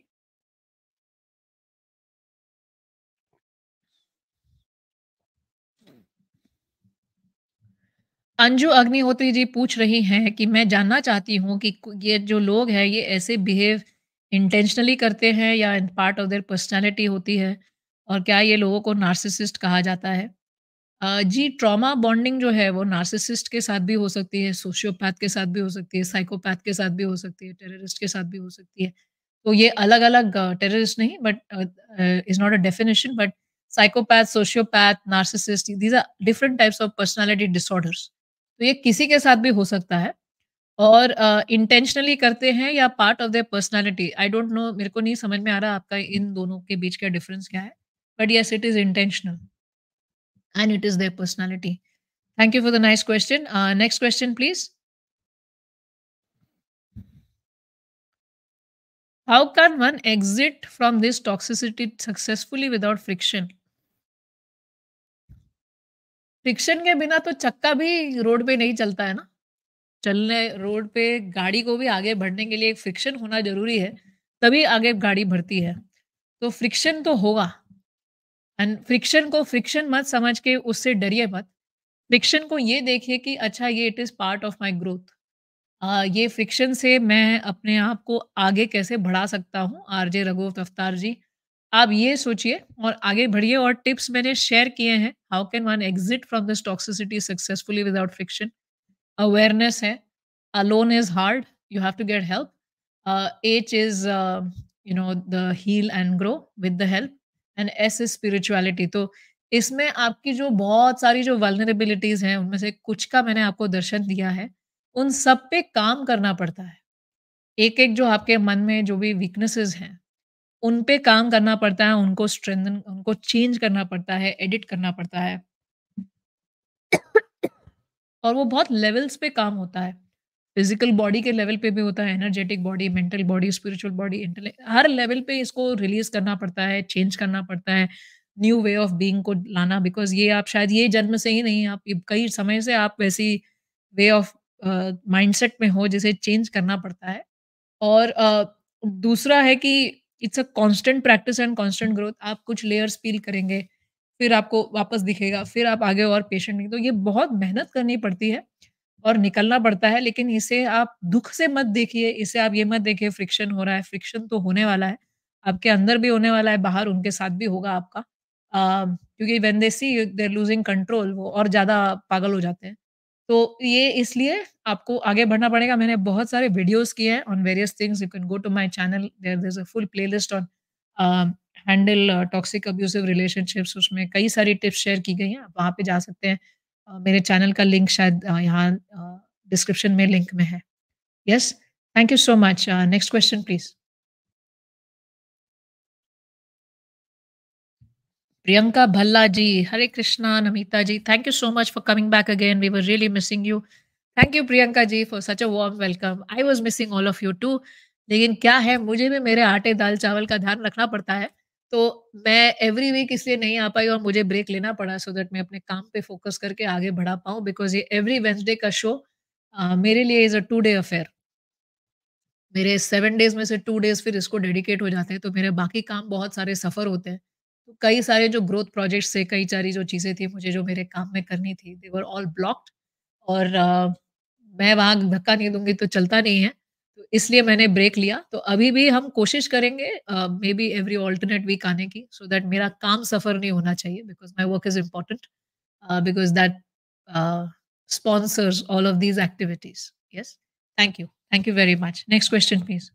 Speaker 1: Anju Agnihotri ji पूछ रही हैं कि मैं जानना चाहती हूँ कि ये जो लोग हैं ये ऐसे बिहेव इंटेंशनली करते हैं या पार्ट ऑफ देयर पर्सनैलिटी होती है और क्या ये लोगों को नार्सिसिस्ट कहा जाता है जी ट्रॉमा बॉन्डिंग जो है वो नार्सिसिस्ट के साथ भी हो सकती है सोशियोपैथ के साथ भी हो सकती है साइकोपैथ के साथ भी हो सकती है टेररिस्ट के साथ भी हो सकती है तो ये अलग अलग टेररिस्ट नहीं but is not a definition but psychopath sociopath narcissist these are different types of personality disorders तो ये किसी के साथ भी हो सकता है और इंटेंशनली uh, करते हैं या part of their personality I don't know मेरे को नहीं समझ में आ रहा आपका इन दोनों के बीच क्या डिफरेंस क्या है but yes it is intentional and it is their personality thank you for the nice question next question please how can one exit from this toxicity successfully without friction friction के बिना तो चक्का भी road पे नहीं चलता है ना चलने रोड पे गाड़ी को भी आगे बढ़ने के लिए एक फ्रिक्शन होना जरूरी है तभी आगे गाड़ी बढ़ती है तो फ्रिक्शन तो होगा एंड फ्रिक्शन को फ्रिक्शन मत समझ के उससे डरिए मत फ्रिक्शन को ये देखिए कि अच्छा ये it is part of my growth ये फ्रिक्शन से मैं अपने आप को आगे कैसे बढ़ा सकता हूँ आर जे रघुव अफ्तार जी आप ये सोचिए और आगे बढ़िए और टिप्स मैंने शेयर किए हैं how can one exit from this toxicity successfully without friction awareness है alone is hard you have to get help H is you know the heal and grow with the help and S is spirituality तो इसमें आपकी जो बहुत सारी जो वर्नरेबिलिटीज हैं उनमें से कुछ का मैंने आपको दर्शन दिया है उन सब पे काम करना पड़ता है एक एक जो आपके मन में जो भी वीकनेसेस हैं उन पे काम करना पड़ता है उनको स्ट्रेंथन उनको चेंज करना पड़ता है एडिट करना पड़ता है और वो बहुत लेवल्स पे काम होता है फिजिकल बॉडी के लेवल पे भी होता है energetic body mental body spiritual body हर लेवल पे इसको रिलीज करना पड़ता है चेंज करना पड़ता है न्यू वे ऑफ बीइंग को लाना बिकॉज ये आप शायद ये जन्म से ही नहीं आप कई समय से आप वैसी वे ऑफ माइंडसेट में हो जिसे चेंज करना पड़ता है और uh, दूसरा है कि it's a constant practice and constant growth आप कुछ लेयर्स पील करेंगे फिर आपको वापस दिखेगा फिर आप आगे और पेशेंट तो ये बहुत मेहनत करनी पड़ती है और निकलना पड़ता है लेकिन इसे आप दुख से मत देखिए इसे आप ये मत देखिए फ्रिक्शन हो रहा है फ्रिक्शन तो होने वाला है आपके अंदर भी होने वाला है बाहर उनके साथ भी होगा आपका क्योंकि when they see they're losing control वो और ज्यादा पागल हो जाते हैं तो ये इसलिए आपको आगे बढ़ना पड़ेगा मैंने बहुत सारे वीडियोस किए हैं on various things you can go to my channel there there is a full playlist on handle toxic abusive relationships उसमें कई सारी टिप्स शेयर की गई हैं आप वहाँ पे जा सकते हैं uh, मेरे चैनल का लिंक शायद uh, यहाँ डिस्क्रिप्शन में लिंक में है yes thank you so much next question please Priyanka Bhalla ji, Hare Krishna, Namita ji, thank you so much for coming back again. We were really missing you. Thank you, Priyanka ji, for such a warm welcome. I was missing all of you too. लेकिन क्या है मुझे भी मेरे आटे दाल चावल का ध्यान रखना पड़ता है तो मैं एवरी वीक इसलिए नहीं आ पाई और मुझे ब्रेक लेना पड़ा सो so दैट मैं अपने काम पे फोकस करके आगे बढ़ा पाऊँ बिकॉज ये एवरी वेंसडे का शो uh, मेरे लिए is a two day affair मेरे सेवन डेज में से टू डेज फिर इसको डेडिकेट हो जाते हैं तो मेरे बाकी काम बहुत सारे सफ़र होते हैं तो कई सारे जो ग्रोथ प्रोजेक्ट थे कई सारी जो चीज़ें थी मुझे जो मेरे काम में करनी थी दे वर ऑल ब्लॉक्ड और आ, मैं वहाँ धक्का नहीं दूंगी तो चलता नहीं है तो इसलिए मैंने ब्रेक लिया तो अभी भी हम कोशिश करेंगे maybe every alternate week आने की सो so दैट मेरा काम सफ़र नहीं होना चाहिए because my work is important because that sponsors all of these activities yes thank you thank you very much next question please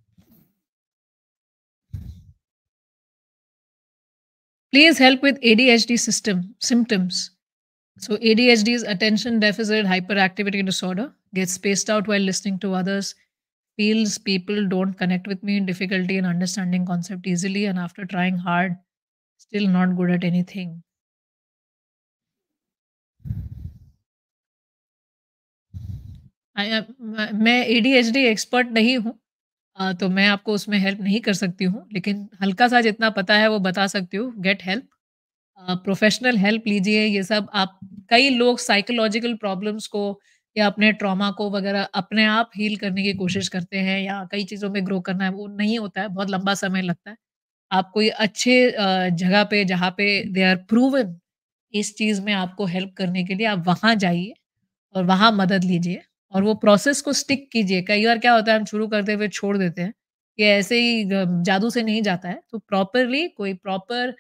Speaker 1: Please help with ADHD system symptoms. So ADHD is attention deficit hyperactivity disorder. Gets spaced out while listening to others. Feels people don't connect with me. Difficulty in understanding concept easily. And after trying hard, still not good at anything. मैं ए D H expert नहीं हूँ तो मैं आपको उसमें help नहीं कर सकती हूँ, लेकिन हल्का-सा जितना पता है वो बता सकती हूँ, गेट हेल्प। प्रोफेशनल हेल्प लीजिए, ये सब आप कई लोग साइकोलॉजिकल प्रॉब्लम्स को या अपने ट्रॉमा को वगैरह अपने आप हील करने की कोशिश करते हैं या कई चीज़ों में ग्रो करना है, वो नहीं होता है, बहुत लंबा समय लगता है। आप कोई अच्छे जगह पे जहाँ पे दे आर प्रूवन इस चीज़ में आपको हेल्प करने के लिए आप वहाँ जाइए और वहाँ मदद लीजिए। और वो प्रोसेस को स्टिक कीजिए कई बार क्या होता है हम शुरू करते हुए छोड़ देते हैं ये ऐसे ही जादू से नहीं जाता है तो प्रॉपरली कोई प्रॉपर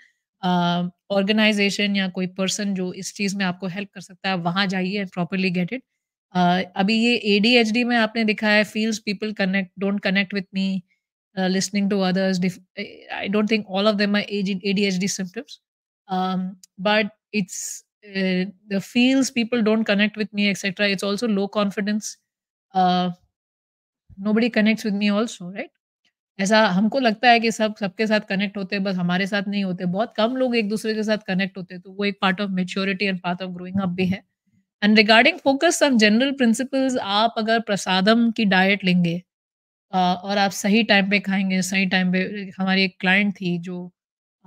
Speaker 1: ऑर्गेनाइजेशन या कोई पर्सन जो इस चीज़ में आपको हेल्प कर सकता है वहाँ जाइए एंड प्रॉपरली गेट इट अभी ये ए में आपने दिखा है feels people connect don't connect with me others I don't think all of them I A D H D symptoms but it's uh, the feels people don't connect with me etc it's also low confidence uh, nobody connects with me also right ऐसा हमको लगता है कि सब सबके साथ connect होते हैं बस हमारे साथ नहीं होते बहुत कम लोग एक दूसरे के साथ कनेक्ट होते हैं तो वो एक part of maturity and part of growing up भी है and regarding focus on general principles आप अगर प्रसादम की डाइट लेंगे और आप सही टाइम पे खाएंगे सही टाइम पे हमारी एक क्लाइंट थी जो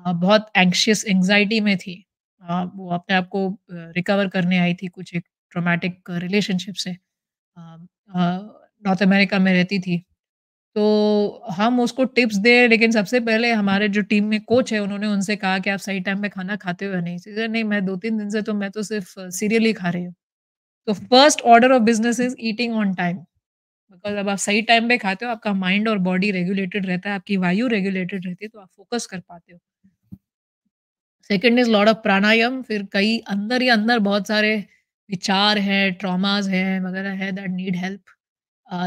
Speaker 1: बहुत एंक्शियस एंगजाइटी में थी वो अपने आप को रिकवर करने आई थी कुछ एक ट्रोमेटिक रिलेशनशिप से नॉर्थ अमेरिका में रहती थी तो हम उसको टिप्स दें लेकिन सबसे पहले हमारे जो टीम में कोच है उन्होंने उनसे कहा कि आप सही टाइम में खाना खाते हो या नहीं सीधे नहीं मैं दो तीन दिन से तो मैं तो सिर्फ सीरियल ही खा रही हूँ तो first order of business is eating on time because अब आप सही टाइम पे खाते हो आपका माइंड और बॉडी रेगुलेटेड रहता है आपकी वायु रेगुलेटेड रहती है तो आप फोकस कर पाते हो second is lord of pranayama फिर कई अंदर ही अंदर बहुत सारे विचार हैं ट्रामाज हैं वगैरह है that need help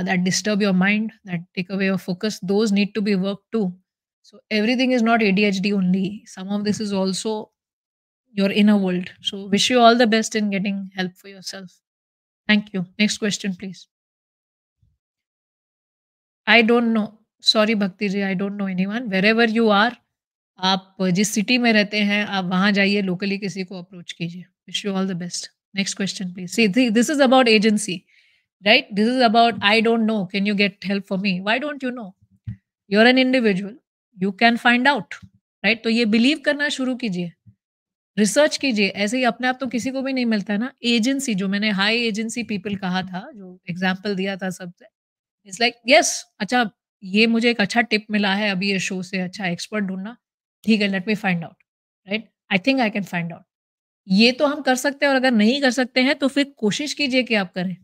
Speaker 1: that disturb your mind that take away your focus those need to be work to so everything is not adhd only some of this is also your inner world so wish you all the best in getting help for yourself thank you next question please i don't know sorry bhakti ji i don't know anyone wherever you are आप जिस city में रहते हैं आप वहाँ जाइए locally किसी को अप्रोच कीजिए wish you all the best next question please see this is about agency right this is about I don't know can you get help for me why don't you know you are an individual you can find out right तो ये believe करना शुरू कीजिए research कीजिए ऐसे ही अपने आप तो किसी को भी नहीं मिलता ना एजेंसी जो मैंने हाई एजेंसी पीपल कहा था जो एग्जाम्पल दिया था सबसे इट्स लाइक यस अच्छा ये मुझे एक अच्छा टिप मिला है अभी ये शो से अच्छा एक्सपर्ट ढूंढना ठीक है let me find out right I think I can find out ये तो हम कर सकते हैं और अगर नहीं कर सकते हैं तो फिर कोशिश कीजिए कि आप करें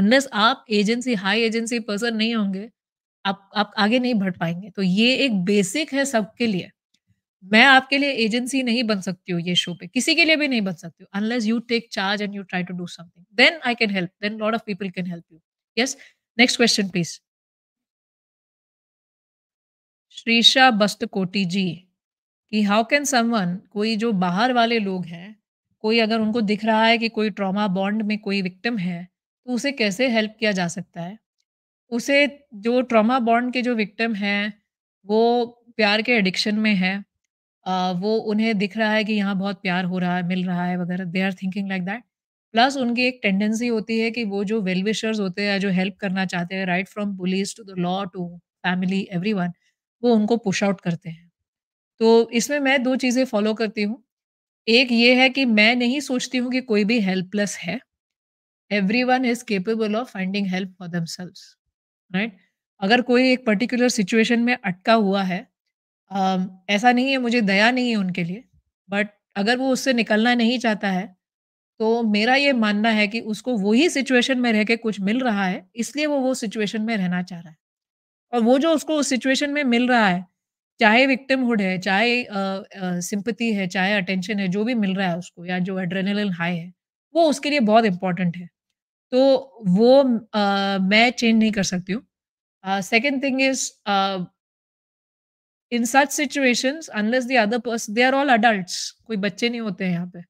Speaker 1: अनलेस आप एजेंसी हाई एजेंसी पर्सन नहीं होंगे आप आप आगे नहीं बढ़ पाएंगे तो ये एक बेसिक है सबके लिए मैं आपके लिए एजेंसी नहीं बन सकती हूँ ये शो पे किसी के लिए भी नहीं बन सकती हूँ unless you take charge and you try to do something then I can help then lot of people can help you yes next question please Shrisha Bast Koti ji कि हाउ कैन समवन कोई जो बाहर वाले लोग हैं कोई अगर उनको दिख रहा है कि कोई ट्रॉमा बॉन्ड में कोई विक्टिम है तो उसे कैसे हेल्प किया जा सकता है उसे जो ट्रॉमा बॉन्ड के जो विक्टिम हैं वो प्यार के एडिक्शन में है आ, वो उन्हें दिख रहा है कि यहाँ बहुत प्यार हो रहा है मिल रहा है वगैरह they are thinking like that plus उनकी एक टेंडेंसी होती है कि वो जो वेलविशर्स होते हैं जो हेल्प करना चाहते हैं right from police to the law to family every वो उनको पुश आउट करते हैं तो इसमें मैं दो चीज़ें फॉलो करती हूँ एक ये है कि मैं नहीं सोचती हूँ कि कोई भी हेल्पलेस है everyone is capable of finding help for them right अगर कोई एक पर्टिकुलर सिचुएशन में अटका हुआ है आ, ऐसा नहीं है मुझे दया नहीं है उनके लिए बट अगर वो उससे निकलना नहीं चाहता है तो मेरा ये मानना है कि उसको वही सिचुएशन में रह के कुछ मिल रहा है इसलिए वो वो सिचुएशन में रहना चाह रहा है और वो जो उसको उस सिचुएशन में मिल रहा है चाहे हुड है चाहे सिंपति है चाहे अटेंशन है जो भी मिल रहा है उसको या जो एड्रेनल हाई है वो उसके लिए बहुत इंपॉर्टेंट है तो वो आ, मैं चेंज नहीं कर सकती हूँ second thing is in such situations unless the other person they are all adult कोई बच्चे नहीं होते हैं यहाँ पे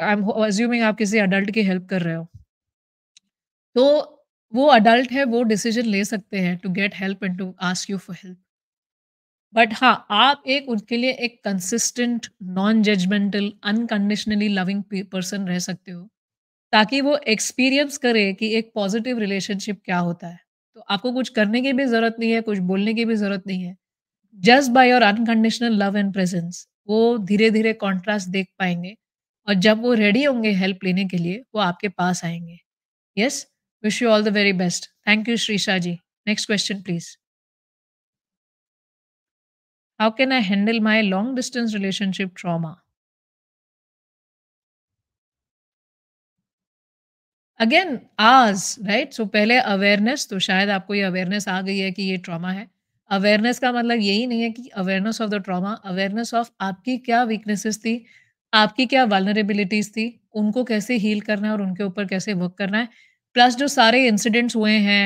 Speaker 1: आई एम अज्यूमिंग आप किसी अडल्ट की हेल्प कर रहे हो तो वो अडल्ट है वो डिसीजन ले सकते हैं to get help and to ask you for help but हाँ आप एक उनके लिए एक consistent non judgmental unconditionally loving person रह सकते हो ताकि वो एक्सपीरियंस करे कि एक पॉजिटिव रिलेशनशिप क्या होता है तो आपको कुछ करने की भी ज़रूरत नहीं है कुछ बोलने की भी ज़रूरत नहीं है just by your unconditional love and presence वो धीरे धीरे कॉन्ट्रास्ट देख पाएंगे और जब वो रेडी होंगे हेल्प लेने के लिए वो आपके पास आएंगे yes wish you all the very best thank you Shrisha ji next question please How can I handle my long distance relationship trauma? Again आज राइट सो पहले अवेयरनेस तो शायद आपको ये अवेयरनेस आ गई है कि ये ट्रॉमा है अवेयरनेस का मतलब यही नहीं है कि awareness of the trauma awareness of आपकी क्या वीकनेसेस थी आपकी क्या वालनरेबिलिटीज थी उनको कैसे हील करना है और उनके ऊपर कैसे वर्क करना है प्लस जो सारे इंसिडेंट्स हुए हैं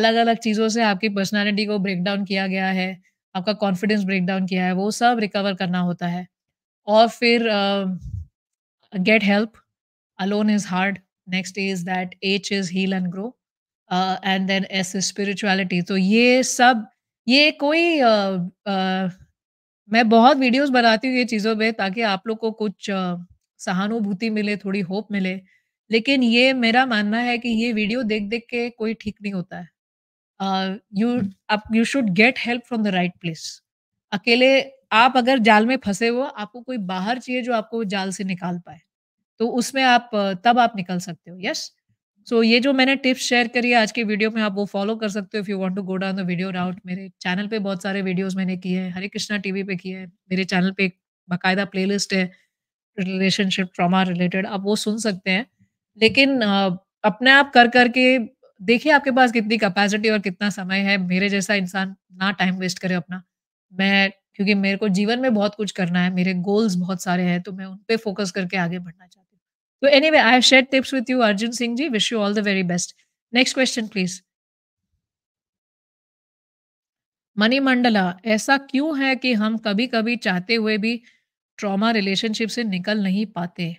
Speaker 1: अलग अलग चीज़ों से आपकी पर्सनैलिटी को ब्रेक डाउन किया गया है आपका कॉन्फिडेंस ब्रेकडाउन किया है वो सब रिकवर करना होता है और फिर get help alone is hard next is that H is heal and grow and then S is spirituality तो ये सब ये कोई uh, uh, मैं बहुत वीडियोस बनाती हूँ ये चीज़ों पे ताकि आप लोग को कुछ uh, सहानुभूति मिले थोड़ी होप मिले लेकिन ये मेरा मानना है कि ये वीडियो देख देख के कोई ठीक नहीं होता है you you should get help from the right place अकेले आप अगर जाल में फंसे हो आपको कोई बाहर चाहिए जो आपको जाल से निकाल पाए तो उसमें आप uh, तब आप निकल सकते हो यस सो ये जो मैंने टिप्स शेयर करी है आज के वीडियो में आप वो फॉलो कर सकते हो if you want to go down the video route मेरे चैनल पे बहुत सारे वीडियोस मैंने किए हैं हरे कृष्णा टीवी पे किए हैं मेरे चैनल पे एक बाकायदा प्ले है रिलेशनशिप ट्रामा रिलेटेड आप वो सुन सकते हैं लेकिन uh, अपने आप कर करके देखिए आपके पास कितनी कैपेसिटी और कितना समय है मेरे जैसा इंसान ना टाइम वेस्ट करे अपना मैं क्योंकि मेरे को जीवन में बहुत कुछ करना है मेरे गोल्स बहुत सारे हैं तो मैं उन पर फोकस करके आगे बढ़ना चाहती हूँ तो anyway I share tips with you Arjun Singh ji wish you all the very best next question please Mani Mandala ऐसा क्यों है कि हम कभी कभी चाहते हुए भी ट्रॉमा रिलेशनशिप से निकल नहीं पाते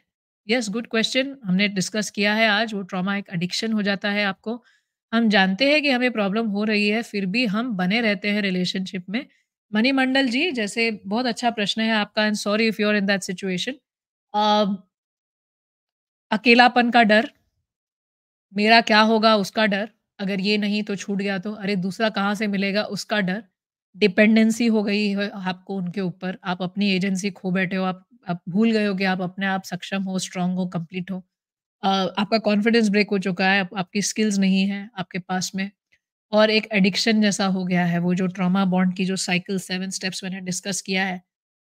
Speaker 1: यस गुड क्वेश्चन हमने डिस्कस किया है आज वो ट्रॉमा एक एडिक्शन हो जाता है आपको हम जानते हैं कि हमें प्रॉब्लम हो रही है फिर भी हम बने रहते हैं रिलेशनशिप में मनी मंडल जी जैसे बहुत अच्छा प्रश्न है आपका and sorry if you are in that situation अकेलापन का डर मेरा क्या होगा उसका डर अगर ये नहीं तो छूट गया तो अरे दूसरा कहाँ से मिलेगा उसका डर डिपेंडेंसी हो गई है आपको उनके ऊपर आप अपनी एजेंसी खो बैठे हो आप आप भूल गए हो कि आप अपने आप सक्षम हो स्ट्रांग हो कंप्लीट हो आपका कॉन्फिडेंस ब्रेक हो चुका है आपकी स्किल्स नहीं है आपके पास में और एक एडिक्शन जैसा हो गया है वो जो ट्रॉमा बॉन्ड की जो साइकिल सेवन स्टेप्स मैंने डिस्कस किया है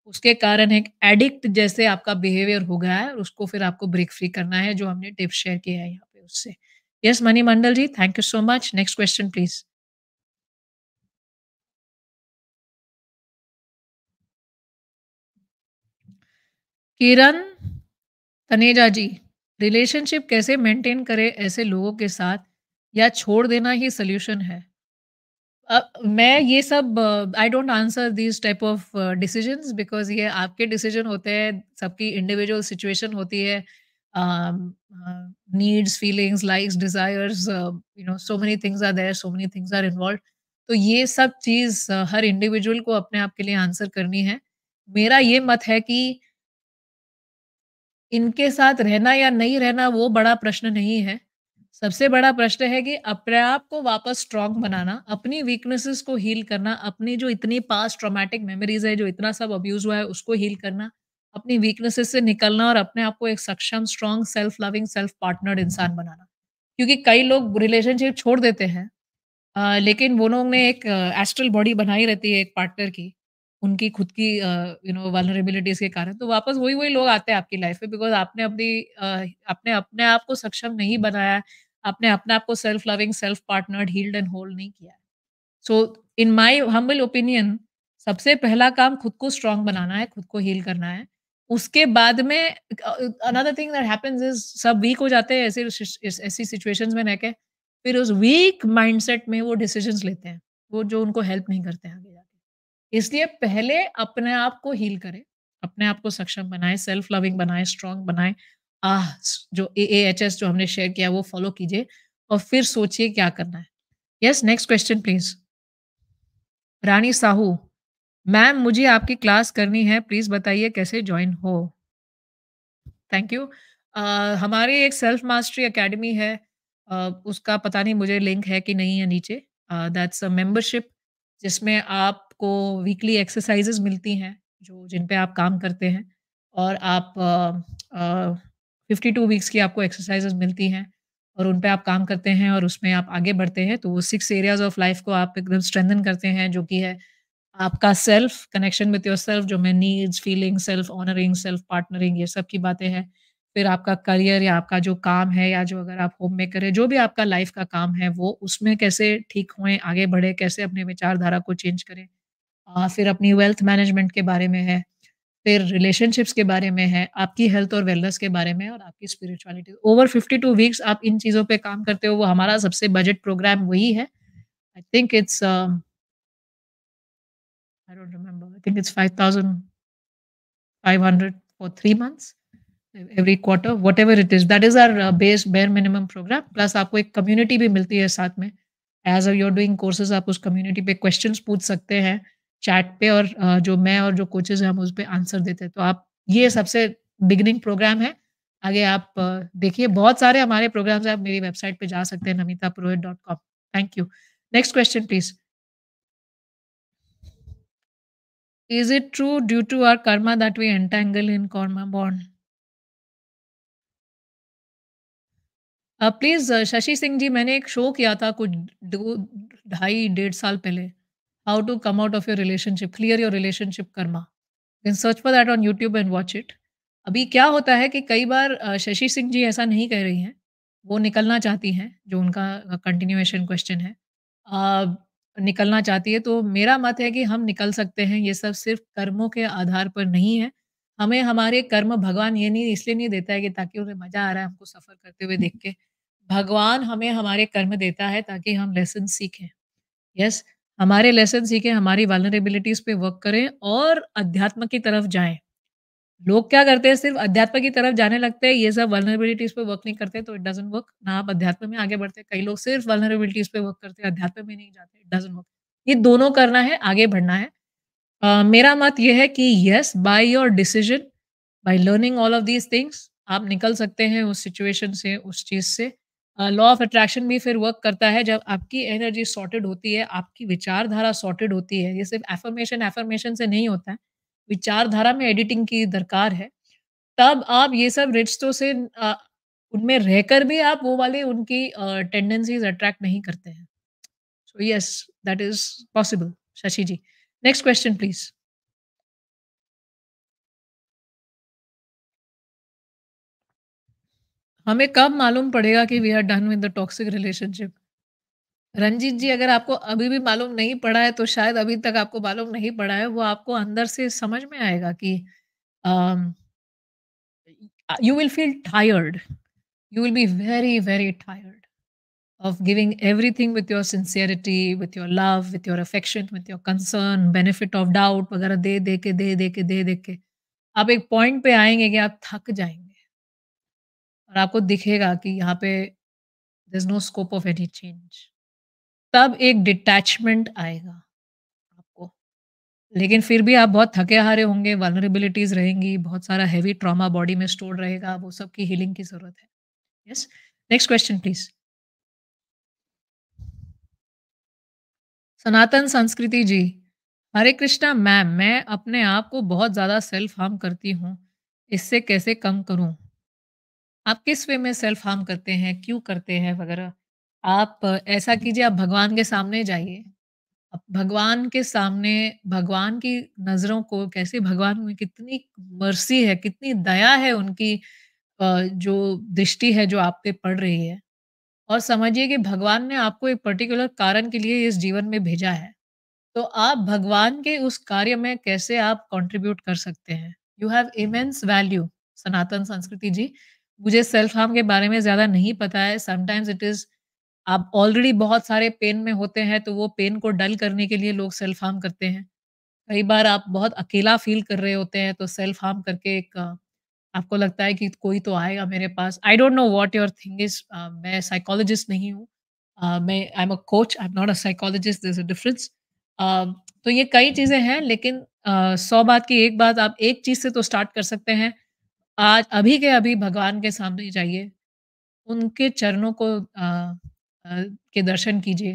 Speaker 1: उसके कारण एक एडिक्ट जैसे आपका बिहेवियर हो गया है और उसको फिर आपको ब्रेक फ्री करना है जो हमने टिप्स शेयर किया है यहाँ पे उससे yes Mani Mandal ji thank you so much next question please Kiran Taneja ji relationship कैसे मेंटेन करें ऐसे लोगों के साथ या छोड़ देना ही सोल्यूशन है Uh, मैं ये सब I don't answer this type of decision because ये आपके डिसीजन होते हैं सबकी इंडिविजुअल सिचुएशन होती है needs feelings likes desires you know so many things are there so many things are involve तो ये सब चीज़ uh, हर इंडिविजुअल को अपने आप के लिए आंसर करनी है मेरा ये मत है कि इनके साथ रहना या नहीं रहना वो बड़ा प्रश्न नहीं है सबसे बड़ा प्रश्न है कि अपने आप को वापस स्ट्रांग बनाना अपनी वीकनेसेस को हील करना अपनी जो इतनी पास ट्रोमेटिक मेमोरीज है जो इतना सब अब्यूज हुआ है उसको हील करना अपनी वीकनेसेस से निकलना और अपने आप को एक सक्षम strong self loving self partner इंसान बनाना क्योंकि कई लोग रिलेशनशिप छोड़ देते हैं आ, लेकिन वो लोग ने एक एस्ट्रल बॉडी बनाई रहती है एक पार्टनर की उनकी खुद की यू नो वालनरेबिलिटीज के कारण तो वापस वही वही लोग आते हैं आपकी लाइफ में बिकॉज आपने अपनी आपने अपने आप को सक्षम नहीं बनाया आपने अपने आप को self loving self partnered healed and whole नहीं किया सो इन माई हम्बल ओपिनियन सबसे पहला काम खुद को स्ट्रांग बनाना है खुद को हील करना है उसके बाद में another thing that happens is सब वीक हो जाते हैं ऐसे ऐसी सिचुएशंस में रह के फिर उस वीक माइंडसेट में वो डिसीजंस लेते हैं वो जो उनको हेल्प नहीं करते हैं आगे इसलिए पहले अपने आप को हील करें अपने आप को सक्षम बनाए सेल्फ लविंग बनाए स्ट्रांग बनाए आह जो ए एच एस जो हमने शेयर किया वो फॉलो कीजिए और फिर सोचिए क्या करना है yes next question please Rani Sahu ma'am मुझे आपकी क्लास करनी है प्लीज बताइए कैसे ज्वाइन हो थैंक यू uh, हमारी एक सेल्फ मास्टरी एकेडमी है uh, उसका पता नहीं मुझे लिंक है कि नहीं है नीचे दैट्स अ मेंबरशिप जिसमें आप आपको वीकली एक्सरसाइजेज मिलती हैं जो जिन पे आप काम करते हैं और आप फिफ्टी टू वीक्स की आपको एक्सरसाइजेज मिलती हैं और उन पे आप काम करते हैं और उसमें आप आगे बढ़ते हैं तो वो सिक्स एरियाज ऑफ लाइफ को आप एकदम स्ट्रेंथन करते हैं जो कि है आपका self connection with your self जो मैं needs feeling self honouring self partnering ये सब की बातें हैं फिर आपका करियर या आपका जो काम है या जो अगर आप होम मेकर है जो भी आपका लाइफ का काम है वो उसमें कैसे ठीक हुए आगे बढ़े कैसे अपने विचारधारा को चेंज करें फिर अपनी वेल्थ मैनेजमेंट के बारे में है फिर रिलेशनशिप्स के बारे में है आपकी हेल्थ और वेलनेस के बारे में और आपकी स्पिरिचुअलिटी ओवर 52 वीक्स आप इन चीज़ों पे काम करते हो वो हमारा सबसे बजट प्रोग्राम वही है I think it's I don't remember I think it's hundred for three months every quarter whatever it is that is our base bare minimum programme plus आपको एक कम्युनिटी भी मिलती है साथ में as uh you're doing courses आप उस community पे क्वेश्चन पूछ सकते हैं चैट पे और जो मैं और जो कोचेज हम उस पर आंसर देते हैं तो आप ये सबसे बिगनिंग प्रोग्राम है आगे आप देखिए बहुत सारे हमारे प्रोग्राम्स आप मेरी वेबसाइट पे जा सकते हैं Namita Purohit dot com thank you next question please is it true due to our karma that we entangle in karma bond please Shashi Singh ji मैंने एक शो किया था कुछ दो ढाई डेढ़ साल पहले how to come out of your relationship clear your relationship karma you can search for that on youtube and watch it अभी क्या होता है कि कई बार शशि सिंह जी ऐसा नहीं कह रही हैं वो निकलना चाहती हैं जो उनका कंटिन्यूएशन क्वेश्चन है uh, निकलना चाहती है तो मेरा मत है कि हम निकल सकते हैं ये सब सिर्फ कर्मों के आधार पर नहीं है हमें हमारे कर्म भगवान ये नहीं इसलिए नहीं देता है कि ताकि उन्हें मजा आ रहा है हमको सफर करते हुए देख के भगवान हमें हमारे कर्म देता है ताकि हम लेसन सीखें यस yes, हमारे लेसन सीखें हमारी वालनरेबिलिटीज पे वर्क करें और अध्यात्म की तरफ जाएं लोग क्या करते हैं सिर्फ अध्यात्म की तरफ जाने लगते हैं ये सब वर्नरेबिलिटीज पे वर्क नहीं करते तो इट डजेंट वर्क ना आप अध्यात्म में आगे बढ़ते कई लोग सिर्फ वर्नरेबिलिटीज पे वर्क करते हैं अध्यात्म में नहीं जाते इट डजेंट वर्क ये दोनों करना है आगे बढ़ना है uh, मेरा मत ये है कि yes by your decision by learning all of these things आप निकल सकते हैं उस सिचुएशन से उस चीज से लॉ ऑफ अट्रैक्शन भी फिर वर्क करता है जब आपकी एनर्जी सॉर्टेड होती है आपकी विचारधारा सॉर्टेड होती है ये सिर्फ एफर्मेशन एफर्मेशन से नहीं होता है विचारधारा में एडिटिंग की दरकार है तब आप ये सब रिश्तों से उनमें रहकर भी आप वो वाले उनकी टेंडेंसीज अट्रैक्ट नहीं करते हैं so yes that is possible Shashi ji next question please हमें कब मालूम पड़ेगा कि we are done with the toxic relationship Ranjit ji अगर आपको अभी भी मालूम नहीं पड़ा है तो शायद अभी तक आपको मालूम नहीं पड़ा है वो आपको अंदर से समझ में आएगा कि you will feel tired you will be very very tired giving एवरी थिंग with your sincerity with your love with your affection with your concern benefit of doubt वगैरह दे दे के दे दे के दे दे के आप एक पॉइंट पे आएंगे कि आप थक जाएंगे और आपको दिखेगा कि यहाँ पे there no scope of any change तब एक डिटैचमेंट आएगा आपको लेकिन फिर भी आप बहुत थके हारे होंगे वालनरेबिलिटीज रहेंगी बहुत सारा हैवी ट्रॉमा बॉडी में स्टोर रहेगा वो सब की हीलिंग की जरूरत है yes next question please Sanatan Sanskriti ji Hare Krishna ma'am मैं अपने आप को बहुत ज़्यादा सेल्फ हार्म करती हूँ इससे कैसे कम करूँ आप किस वे में सेल्फ हार्म करते हैं क्यों करते हैं वगैरह आप ऐसा कीजिए आप भगवान के सामने जाइए आप भगवान के सामने भगवान की नज़रों को कैसे भगवान में कितनी मर्सी है कितनी दया है उनकी जो दृष्टि है जो आप पे पड़ रही है और समझिए कि भगवान ने आपको एक पर्टिकुलर कारण के लिए इस जीवन में भेजा है तो आप भगवान के उस कार्य में कैसे आप कंट्रीब्यूट कर सकते हैं you have immense value Sanatan Sanskriti ji मुझे सेल्फ हार्म के बारे में ज्यादा नहीं पता है समटाइम्स इट इज आप ऑलरेडी बहुत सारे पेन में होते हैं तो वो पेन को डल करने के लिए लोग सेल्फ हार्म करते हैं कई बार आप बहुत अकेला फील कर रहे होते हैं तो सेल्फ हार्म करके एक आपको लगता है कि कोई तो आएगा मेरे पास I don't know what your thing is मैं साइकोलॉजिस्ट नहीं हूँ uh, मैं I am a coach I am not a psychologist this a difference तो ये कई चीज़ें हैं लेकिन uh, सौ बात की एक बात आप एक चीज़ से तो स्टार्ट कर सकते हैं आज अभी के अभी भगवान के सामने जाइए उनके चरणों को आ, आ, के दर्शन कीजिए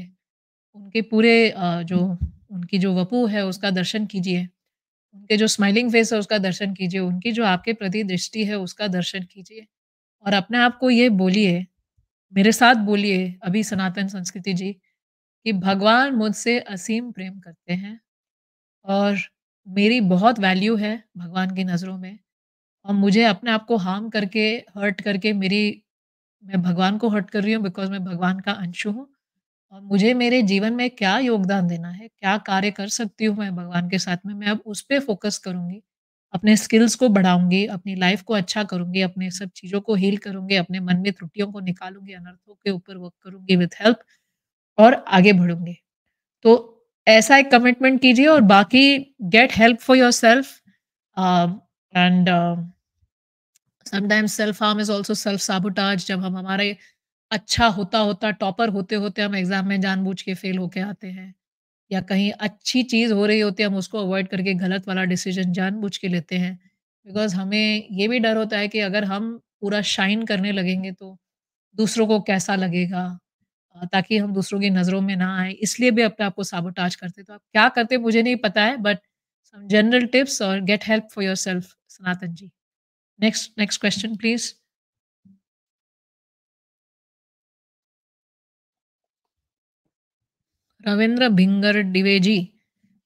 Speaker 1: उनके पूरे आ, जो उनकी जो वपू है उसका दर्शन कीजिए उनके जो स्माइलिंग फेस है उसका दर्शन कीजिए उनकी जो आपके प्रति दृष्टि है उसका दर्शन कीजिए और अपने आप को ये बोलिए मेरे साथ बोलिए अभी सनातन संस्कृति जी कि भगवान मुझसे असीम प्रेम करते हैं और मेरी बहुत वैल्यू है भगवान की नज़रों में और मुझे अपने आप को हार्म करके हर्ट करके मेरी मैं भगवान को हर्ट कर रही हूँ बिकॉज मैं भगवान का अंश हूँ और मुझे मेरे जीवन में क्या योगदान देना है क्या कार्य कर सकती हूँ मैं भगवान के साथ में मैं अब उस पर फोकस करूँगी अपने स्किल्स को बढ़ाऊंगी अपनी लाइफ को अच्छा करूंगी अपने सब चीज़ों को हील करूंगी अपने मन में त्रुटियों को निकालूंगी अनर्थों के ऊपर वर्क करूंगी विथ हेल्प और आगे बढ़ूंगी तो ऐसा एक कमिटमेंट कीजिए और बाकी get help for your self and sometimes self harm is also self sabotage जब हम हमारे अच्छा होता होता टॉपर होते होते हम एग्जाम में जानबूझ के फेल होके आते हैं या कहीं अच्छी चीज़ हो रही होती है हम उसको अवॉइड करके गलत वाला डिसीजन जानबूझ के लेते हैं बिकॉज हमें ये भी डर होता है कि अगर हम पूरा शाइन करने लगेंगे तो दूसरों को कैसा लगेगा ताकि हम दूसरों की नज़रों में ना आए इसलिए भी अपने आप को साबोटाज करते तो आप क्या करते मुझे नहीं पता है बट सम जनरल टिप्स और get help for your self Sanatan ji next next question please Ravindra Bhingar ji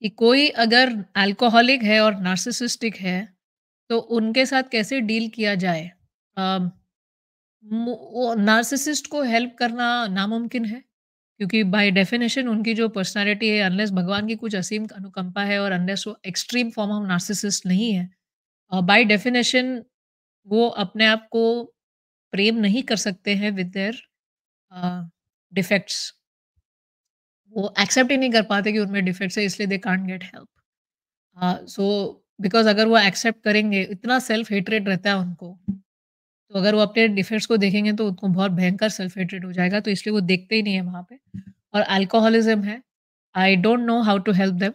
Speaker 1: कि कोई अगर अल्कोहलिक है और नार्सिसिस्टिक है तो उनके साथ कैसे डील किया जाए वो नार्सिसिस्ट को हेल्प करना नामुमकिन है क्योंकि बाय डेफिनेशन उनकी जो पर्सनालिटी है अनलेस भगवान की कुछ असीम अनुकंपा है और अनलेस वो एक्सट्रीम फॉर्म ऑफ नार्सिसिस्ट नहीं है बाय डेफिनेशन वो अपने आप को प्रेम नहीं कर सकते हैं विद देयर डिफेक्ट्स वो एक्सेप्ट ही नहीं कर पाते कि उनमें डिफेक्ट्स है इसलिए they can't get help so because अगर वो एक्सेप्ट करेंगे इतना सेल्फ हेटरेट रहता है उनको तो अगर वो अपने डिफेक्ट्स को देखेंगे तो उनको बहुत भयंकर सेल्फ हेटरेट हो जाएगा तो इसलिए वो देखते ही नहीं है वहाँ पे और अल्कोहलिज्म है I don't know how to help them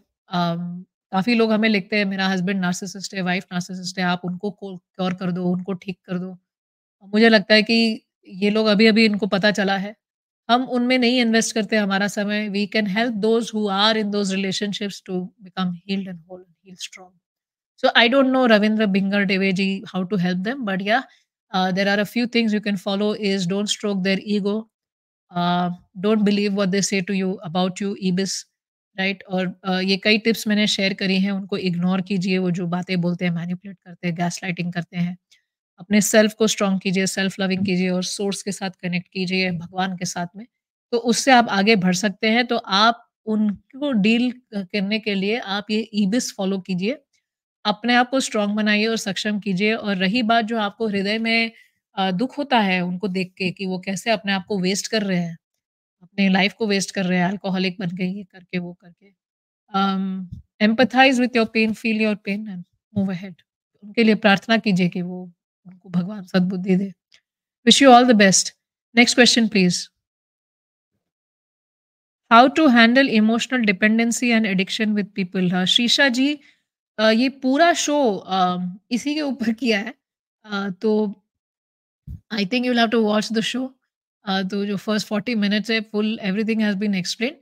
Speaker 1: काफी लोग हमें लिखते हैं मेरा हस्बैंड नार्सिसिस्ट है वाइफ नार्सिसिस्ट है आप उनको क्योर कर दो उनको ठीक कर दो मुझे लगता है कि ये लोग अभी अभी इनको पता चला है हम उनमें नहीं इन्वेस्ट करते हमारा समय we can help those who are in those relationships to become healed and whole heal strong so I don't know Ravindra बिंगर डेवे ji how to help them but yeah there are a few things you can follow is don't stroke their ego don't believe what they say to you about you ईबिस right और ये कई tips मैंने share करी हैं उनको ignore कीजिए वो जो बातें बोलते हैं मैनिपुलेट करते हैं गैस लाइटिंग करते हैं अपने सेल्फ को स्ट्रॉन्ग कीजिए सेल्फ लविंग कीजिए और सोर्स के साथ कनेक्ट कीजिए भगवान के साथ में तो उससे आप आगे बढ़ सकते हैं तो आप उनको डील करने के लिए आप ये ईबिस फॉलो कीजिए अपने आप को स्ट्रांग बनाइए और सक्षम कीजिए और रही बात जो आपको हृदय में दुख होता है उनको देख के कि वो कैसे अपने आप को वेस्ट कर रहे हैं अपने लाइफ को वेस्ट कर रहे हैं अल्कोहलिक बन गई है करके वो करके empathise with your pain feel your pain and move ahead उनके लिए प्रार्थना कीजिए कि वो उनको भगवान सदबुद्धि दे wish you all the best next question please how to handle emotional dependency and addiction with people Shisha ji ये पूरा शो इसी के ऊपर किया है तो I think you have to watch the show तो जो फर्स्ट फोर्टी मिनट्स है full everything has been explain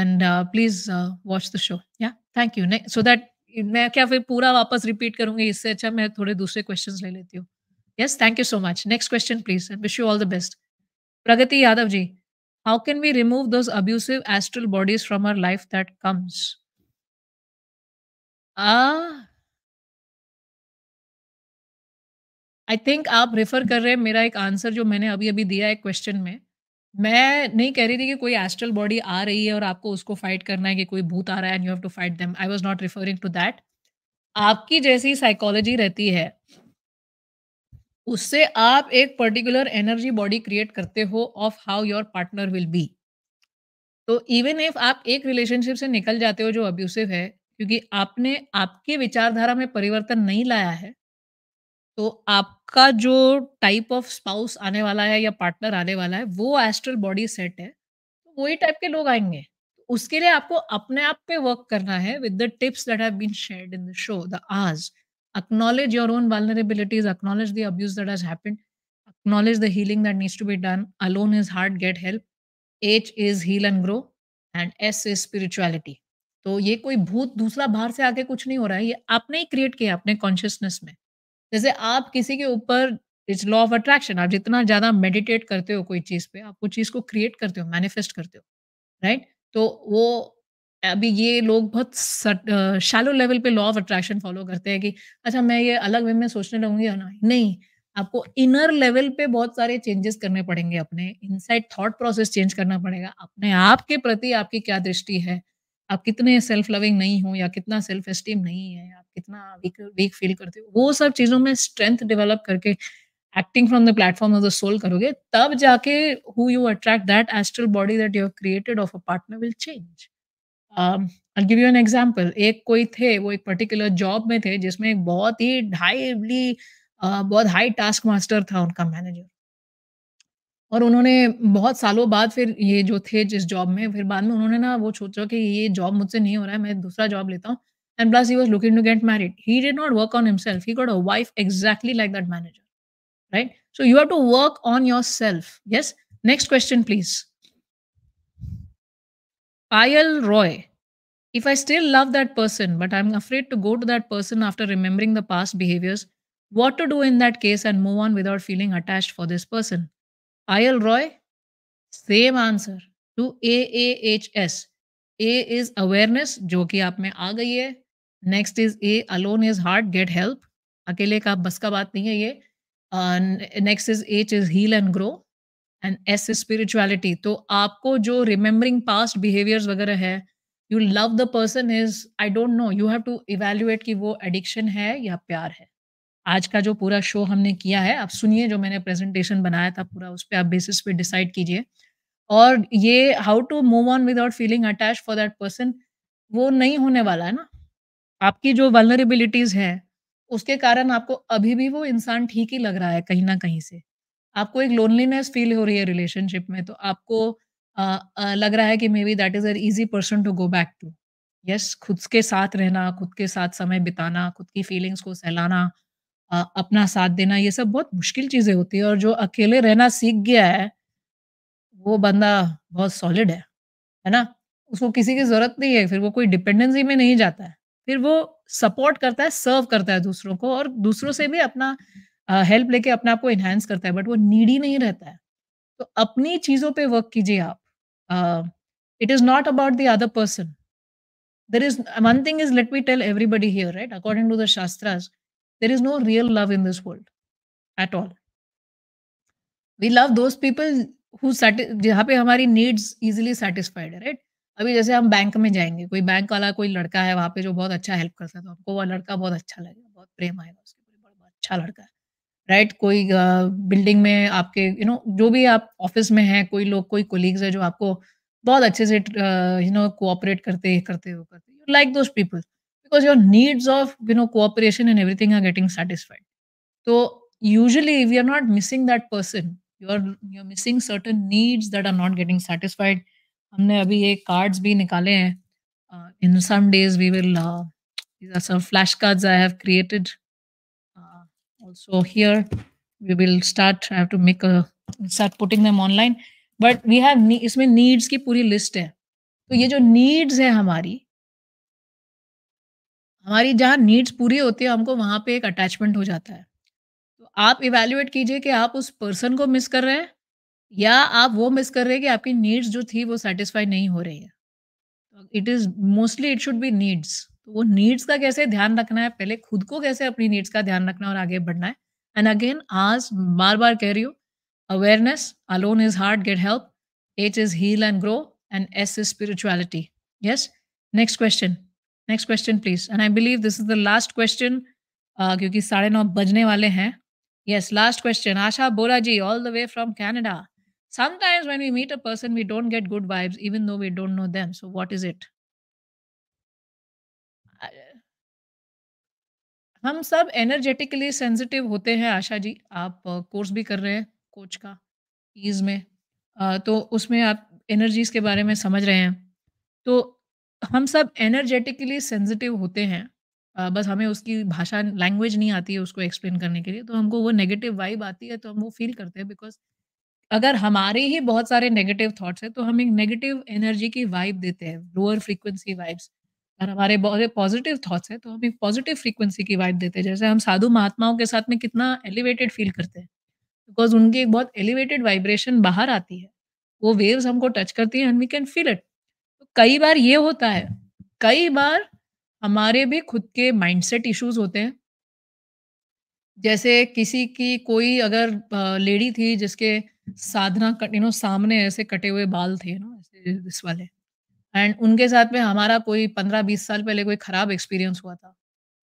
Speaker 1: and please watch the show yeah thank you so that मैं क्या फिर पूरा वापस रिपीट करूंगी इससे अच्छा मैं थोड़े दूसरे क्वेश्चंस ले लेती हूँ yes thank you so much next question please wish you all the best Pragati Yadav ji how can we remove those abusive astral bodies from our life that comes ah I think आप रेफर कर रहे हैं मेरा एक answer जो मैंने अभी अभी दिया है क्वेश्चन में मैं नहीं कह रही थी कि कोई एस्ट्रल बॉडी आ रही है और आपको उसको फाइट करना है कि कोई भूत आ रहा है and you have to fight them I was not referring to that आपकी जैसी साइकोलॉजी रहती है उससे आप एक पर्टिकुलर एनर्जी बॉडी क्रिएट करते हो of how your partner will be तो इवन इफ आप एक रिलेशनशिप से निकल जाते हो जो अब्यूसिव है क्योंकि आपने आपके विचारधारा में परिवर्तन नहीं लाया है तो आपका जो टाइप ऑफ स्पाउस आने वाला है या पार्टनर आने वाला है वो एस्ट्रल बॉडी सेट है तो वही टाइप के लोग आएंगे उसके लिए आपको अपने आप पे वर्क करना है with the tips that have been shared in the show the आज acknowledge your own vulnerabilities acknowledge the abuse that has happened acknowledge the healing that needs to be done alone is hard get help H is heal and grow and S is spirituality तो ये कोई भूत दूसरा बाहर से आके कुछ नहीं हो रहा है ये आपने ही क्रिएट किया अपने कॉन्शियसनेस में जैसे आप किसी के ऊपर इट्स लॉ ऑफ अट्रैक्शन आप जितना ज्यादा मेडिटेट करते हो कोई चीज पे आप वो चीज को क्रिएट करते हो मैनिफेस्ट करते हो राइट तो वो अभी ये लोग बहुत शैलो लेवल पे लॉ ऑफ अट्रैक्शन फॉलो करते हैं कि अच्छा मैं ये अलग वे में सोचने लगूंगी और ना नहीं आपको इनर लेवल पे बहुत सारे चेंजेस करने पड़ेंगे अपने इनसाइड थॉट प्रोसेस चेंज करना पड़ेगा अपने आप के प्रति आपकी क्या दृष्टि है आप कितने सेल्फ लविंग नहीं हो या कितना सेल्फ एस्टीम नहीं है आप कितना वीक वीक फील करते हो वो सब चीज़ों में स्ट्रेंथ डेवलप करके acting from the platform of the soul करोगे तब जाके who you attract that astral body that you have created of a partner will change I give you an example एक कोई थे वो एक पर्टिकुलर जॉब में थे जिसमें एक बहुत ही हाईली uh, बहुत हाई टास्क मास्टर था उनका मैनेजर और उन्होंने बहुत सालों बाद फिर ये जो थे जिस जॉब में फिर बाद में उन्होंने ना वो सोचा कि ये जॉब मुझसे नहीं हो रहा है मैं दूसरा जॉब लेता हूँ and plus he was looking to get married he did not work on himself he got a wife exactly like that manager right so you have to work on your self yes next question please Payal Roy if I still love that person but I am afraid to go to that person after remembering the past behaviours what to do in that case and move on without feeling attach for this person आयल Roy same answer to A A H S A is awareness जो कि आप में आ गई है next is A alone is hard get help अकेले का बस का बात नहीं है ये next is H is heal and grow and S is spirituality तो आपको जो रिमेम्बरिंग पास्ट बिहेवियर्स वगैरह है you love the person is I don't know you have to evaluate कि वो एडिक्शन है या प्यार है आज का जो पूरा शो हमने किया है आप सुनिए जो मैंने प्रेजेंटेशन बनाया था पूरा उस पर आप बेसिस पे डिसाइड कीजिए और ये how to move on without feeling attach for that person वो नहीं होने वाला है ना आपकी जो वलनरेबिलिटीज है उसके कारण आपको अभी भी वो इंसान ठीक ही लग रहा है कहीं ना कहीं से आपको एक लोनलीनेस फील हो रही है रिलेशनशिप में तो आपको आ, आ, लग रहा है कि may be that is a easy person to go back to yes खुद के साथ रहना खुद के साथ समय बिताना खुद की फीलिंग्स को सहलाना अपना साथ देना ये सब बहुत मुश्किल चीजें होती है और जो अकेले रहना सीख गया है वो बंदा बहुत सॉलिड है है ना उसको किसी की जरूरत नहीं है फिर वो कोई डिपेंडेंसी में नहीं जाता है फिर वो सपोर्ट करता है सर्व करता है दूसरों को और दूसरों से भी अपना हेल्प लेके अपने आप को इन्हेंस करता है बट वो नीडी नहीं रहता है तो अपनी चीजों पे वर्क कीजिए आप it is not about the other person there is one thing is let me tell everybody here right according to the shastras there is no real love in this world at all we love those people who जहाँ पे हमारी needs easily satisfied है right अभी जैसे हम bank में जाएंगे कोई बैंक वाला कोई लड़का है वहाँ पे जो बहुत अच्छा हेल्प करता है तो हमको वह लड़का बहुत अच्छा लगेगा बहुत प्रेम आएगा उसके बहुत अच्छा लड़का है राइट right? कोई बिल्डिंग uh, में आपके यू you नो know, जो भी आप ऑफिस में हैं कोई लोग कोई कोलीग्स है जो आपको बहुत अच्छे से यू नो कोऑपरेट करते करते हो करते like those people because your needs of you know cooperation and everything are getting satisfied so usually we are not missing that person you're you're missing certain needs that are not getting satisfied हमने अभी ये cards भी निकाले हैं in some days we will these are some flashcards I have created. Uh, also here, we will start. I have to make a start putting them online. But we have इसमें needs की पूरी list है. तो ये जो needs है हमारी हमारी जहाँ नीड्स पूरी होती है हमको वहाँ पे एक अटैचमेंट हो जाता है तो आप इवेल्युएट कीजिए कि आप उस पर्सन को मिस कर रहे हैं या आप वो मिस कर रहे हैं कि आपकी नीड्स जो थी वो सेटिस्फाई नहीं हो रही है it is mostly it should be needs तो वो नीड्स का कैसे ध्यान रखना है पहले खुद को कैसे अपनी नीड्स का ध्यान रखना और आगे बढ़ना है एंड अगेन आज बार बार कह रही हूँ awareness alone is hard get help H is heal and grow and S is spirituality yes next question next question please and I believe this is the last question क्योंकि साढ़े नौ बजने वाले हैं yes last question Asha Bora ji all the way from Canada sometimes when we meet a person we don't get good vibes even though we don't know them so what is it uh, हम सब energetically sensitive होते हैं आशा जी आप course uh, भी कर रहे हैं coach का ईज में uh, तो उसमें आप एनर्जीज के बारे में समझ रहे हैं तो हम सब एनर्जेटिकली सेंसिटिव होते हैं आ, बस हमें उसकी भाषा लैंग्वेज नहीं आती है उसको एक्सप्लेन करने के लिए तो हमको वो नेगेटिव वाइब आती है तो हम वो फील करते हैं बिकॉज अगर हमारे ही बहुत सारे नेगेटिव थॉट्स हैं तो हम एक नेगेटिव एनर्जी की वाइब देते हैं लोअर फ्रीक्वेंसी वाइब्स और हमारे बहुत पॉजिटिव थॉट्स हैं तो हम एक पॉजिटिव फ्रीक्वेंसी की वाइब देते हैं जैसे हम साधु महात्माओं के साथ में कितना एलिवेटेड फील करते हैं बिकॉज उनकी एक बहुत एलिवेटेड वाइब्रेशन बाहर आती है वो वेव्स हमको टच करती है and we can feel it कई बार ये होता है कई बार हमारे भी खुद के माइंडसेट इश्यूज होते हैं जैसे किसी की कोई अगर लेडी थी जिसके साधना यू नो सामने ऐसे कटे हुए बाल थे नो ऐसे इस वाले एंड उनके साथ में हमारा कोई पंद्रह बीस साल पहले कोई खराब एक्सपीरियंस हुआ था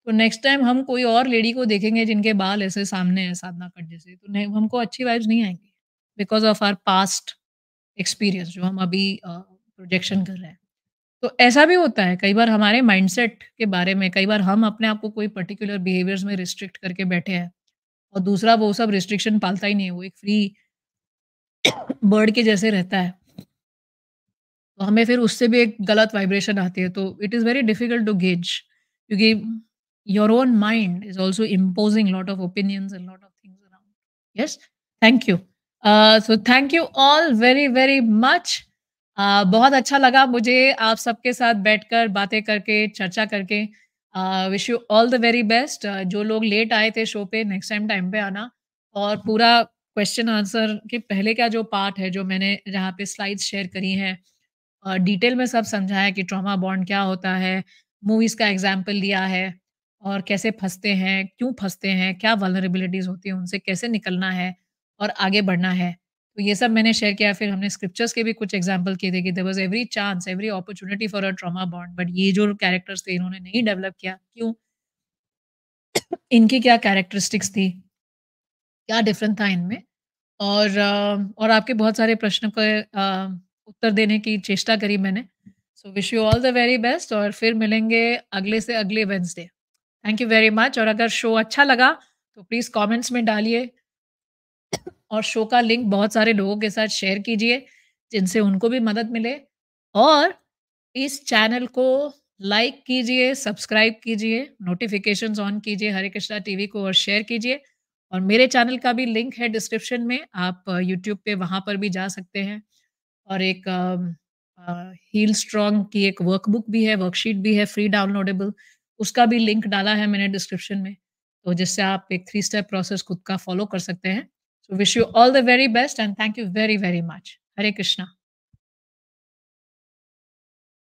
Speaker 1: तो नेक्स्ट टाइम हम कोई और लेडी को देखेंगे जिनके बाल ऐसे सामने हैं साधना कट जैसे तो नहीं हमको अच्छी वाइब्स नहीं आएंगी because of our past experience जो हम अभी uh, प्रोजेक्शन कर रहा है तो ऐसा भी होता है कई बार हमारे माइंडसेट के बारे में कई बार हम अपने आप को कोई पर्टिकुलर बिहेवियर्स में रिस्ट्रिक्ट करके बैठे हैं और दूसरा वो सब रिस्ट्रिक्शन पालता ही नहीं है वो एक फ्री बर्ड के जैसे रहता है तो हमें फिर उससे भी एक गलत वाइब्रेशन आती है तो it is very difficult to gauge क्योंकि your own mind is also imposing lot of opinions and lot of things around yes thank you so thank you all very very much बहुत अच्छा लगा मुझे आप सबके साथ बैठकर बातें करके चर्चा करके wish you all the very best जो लोग लेट आए थे शो पे नेक्स्ट टाइम टाइम पे आना और पूरा क्वेश्चन आंसर के पहले का जो पार्ट है जो मैंने यहाँ पे स्लाइड्स शेयर करी हैं डिटेल में सब समझाया कि ट्रॉमा बॉन्ड क्या होता है मूवीज का एग्जाम्पल दिया है और कैसे फंसते हैं क्यों फंसते हैं क्या वलरेबिलिटीज होती है उनसे कैसे निकलना है और आगे बढ़ना है तो ये सब मैंने शेयर किया फिर हमने स्क्रिप्चर्स के भी कुछ एग्जाम्पल किए थे कि there was every chance every opportunity for a trauma bond but ये जो कैरेक्टर्स थे इन्होंने नहीं डेवलप किया क्यों इनकी क्या कैरेक्टरिस्टिक्स थी क्या डिफरेंट था इनमें और uh, और आपके बहुत सारे प्रश्न को uh, उत्तर देने की चेष्टा करी मैंने so wish you all the very best और फिर मिलेंगे अगले से अगले Wednesday thank you very much और अगर शो अच्छा लगा तो प्लीज़ कमेंट्स में डालिए और शो का लिंक बहुत सारे लोगों के साथ शेयर कीजिए जिनसे उनको भी मदद मिले और इस चैनल को लाइक कीजिए सब्सक्राइब कीजिए नोटिफिकेशंस ऑन कीजिए हरे कृष्णा टीवी को और शेयर कीजिए और मेरे चैनल का भी लिंक है डिस्क्रिप्शन में आप यूट्यूब पे वहाँ पर भी जा सकते हैं और एक हील स्ट्रॉन्ग की एक वर्कबुक भी है वर्कशीट भी है फ्री डाउनलोडेबल उसका भी लिंक डाला है मैंने डिस्क्रिप्शन में तो जिससे आप एक थ्री स्टेप प्रोसेस खुद का फॉलो कर सकते हैं wish you all the very best and thank you very, very much. Hare Krishna.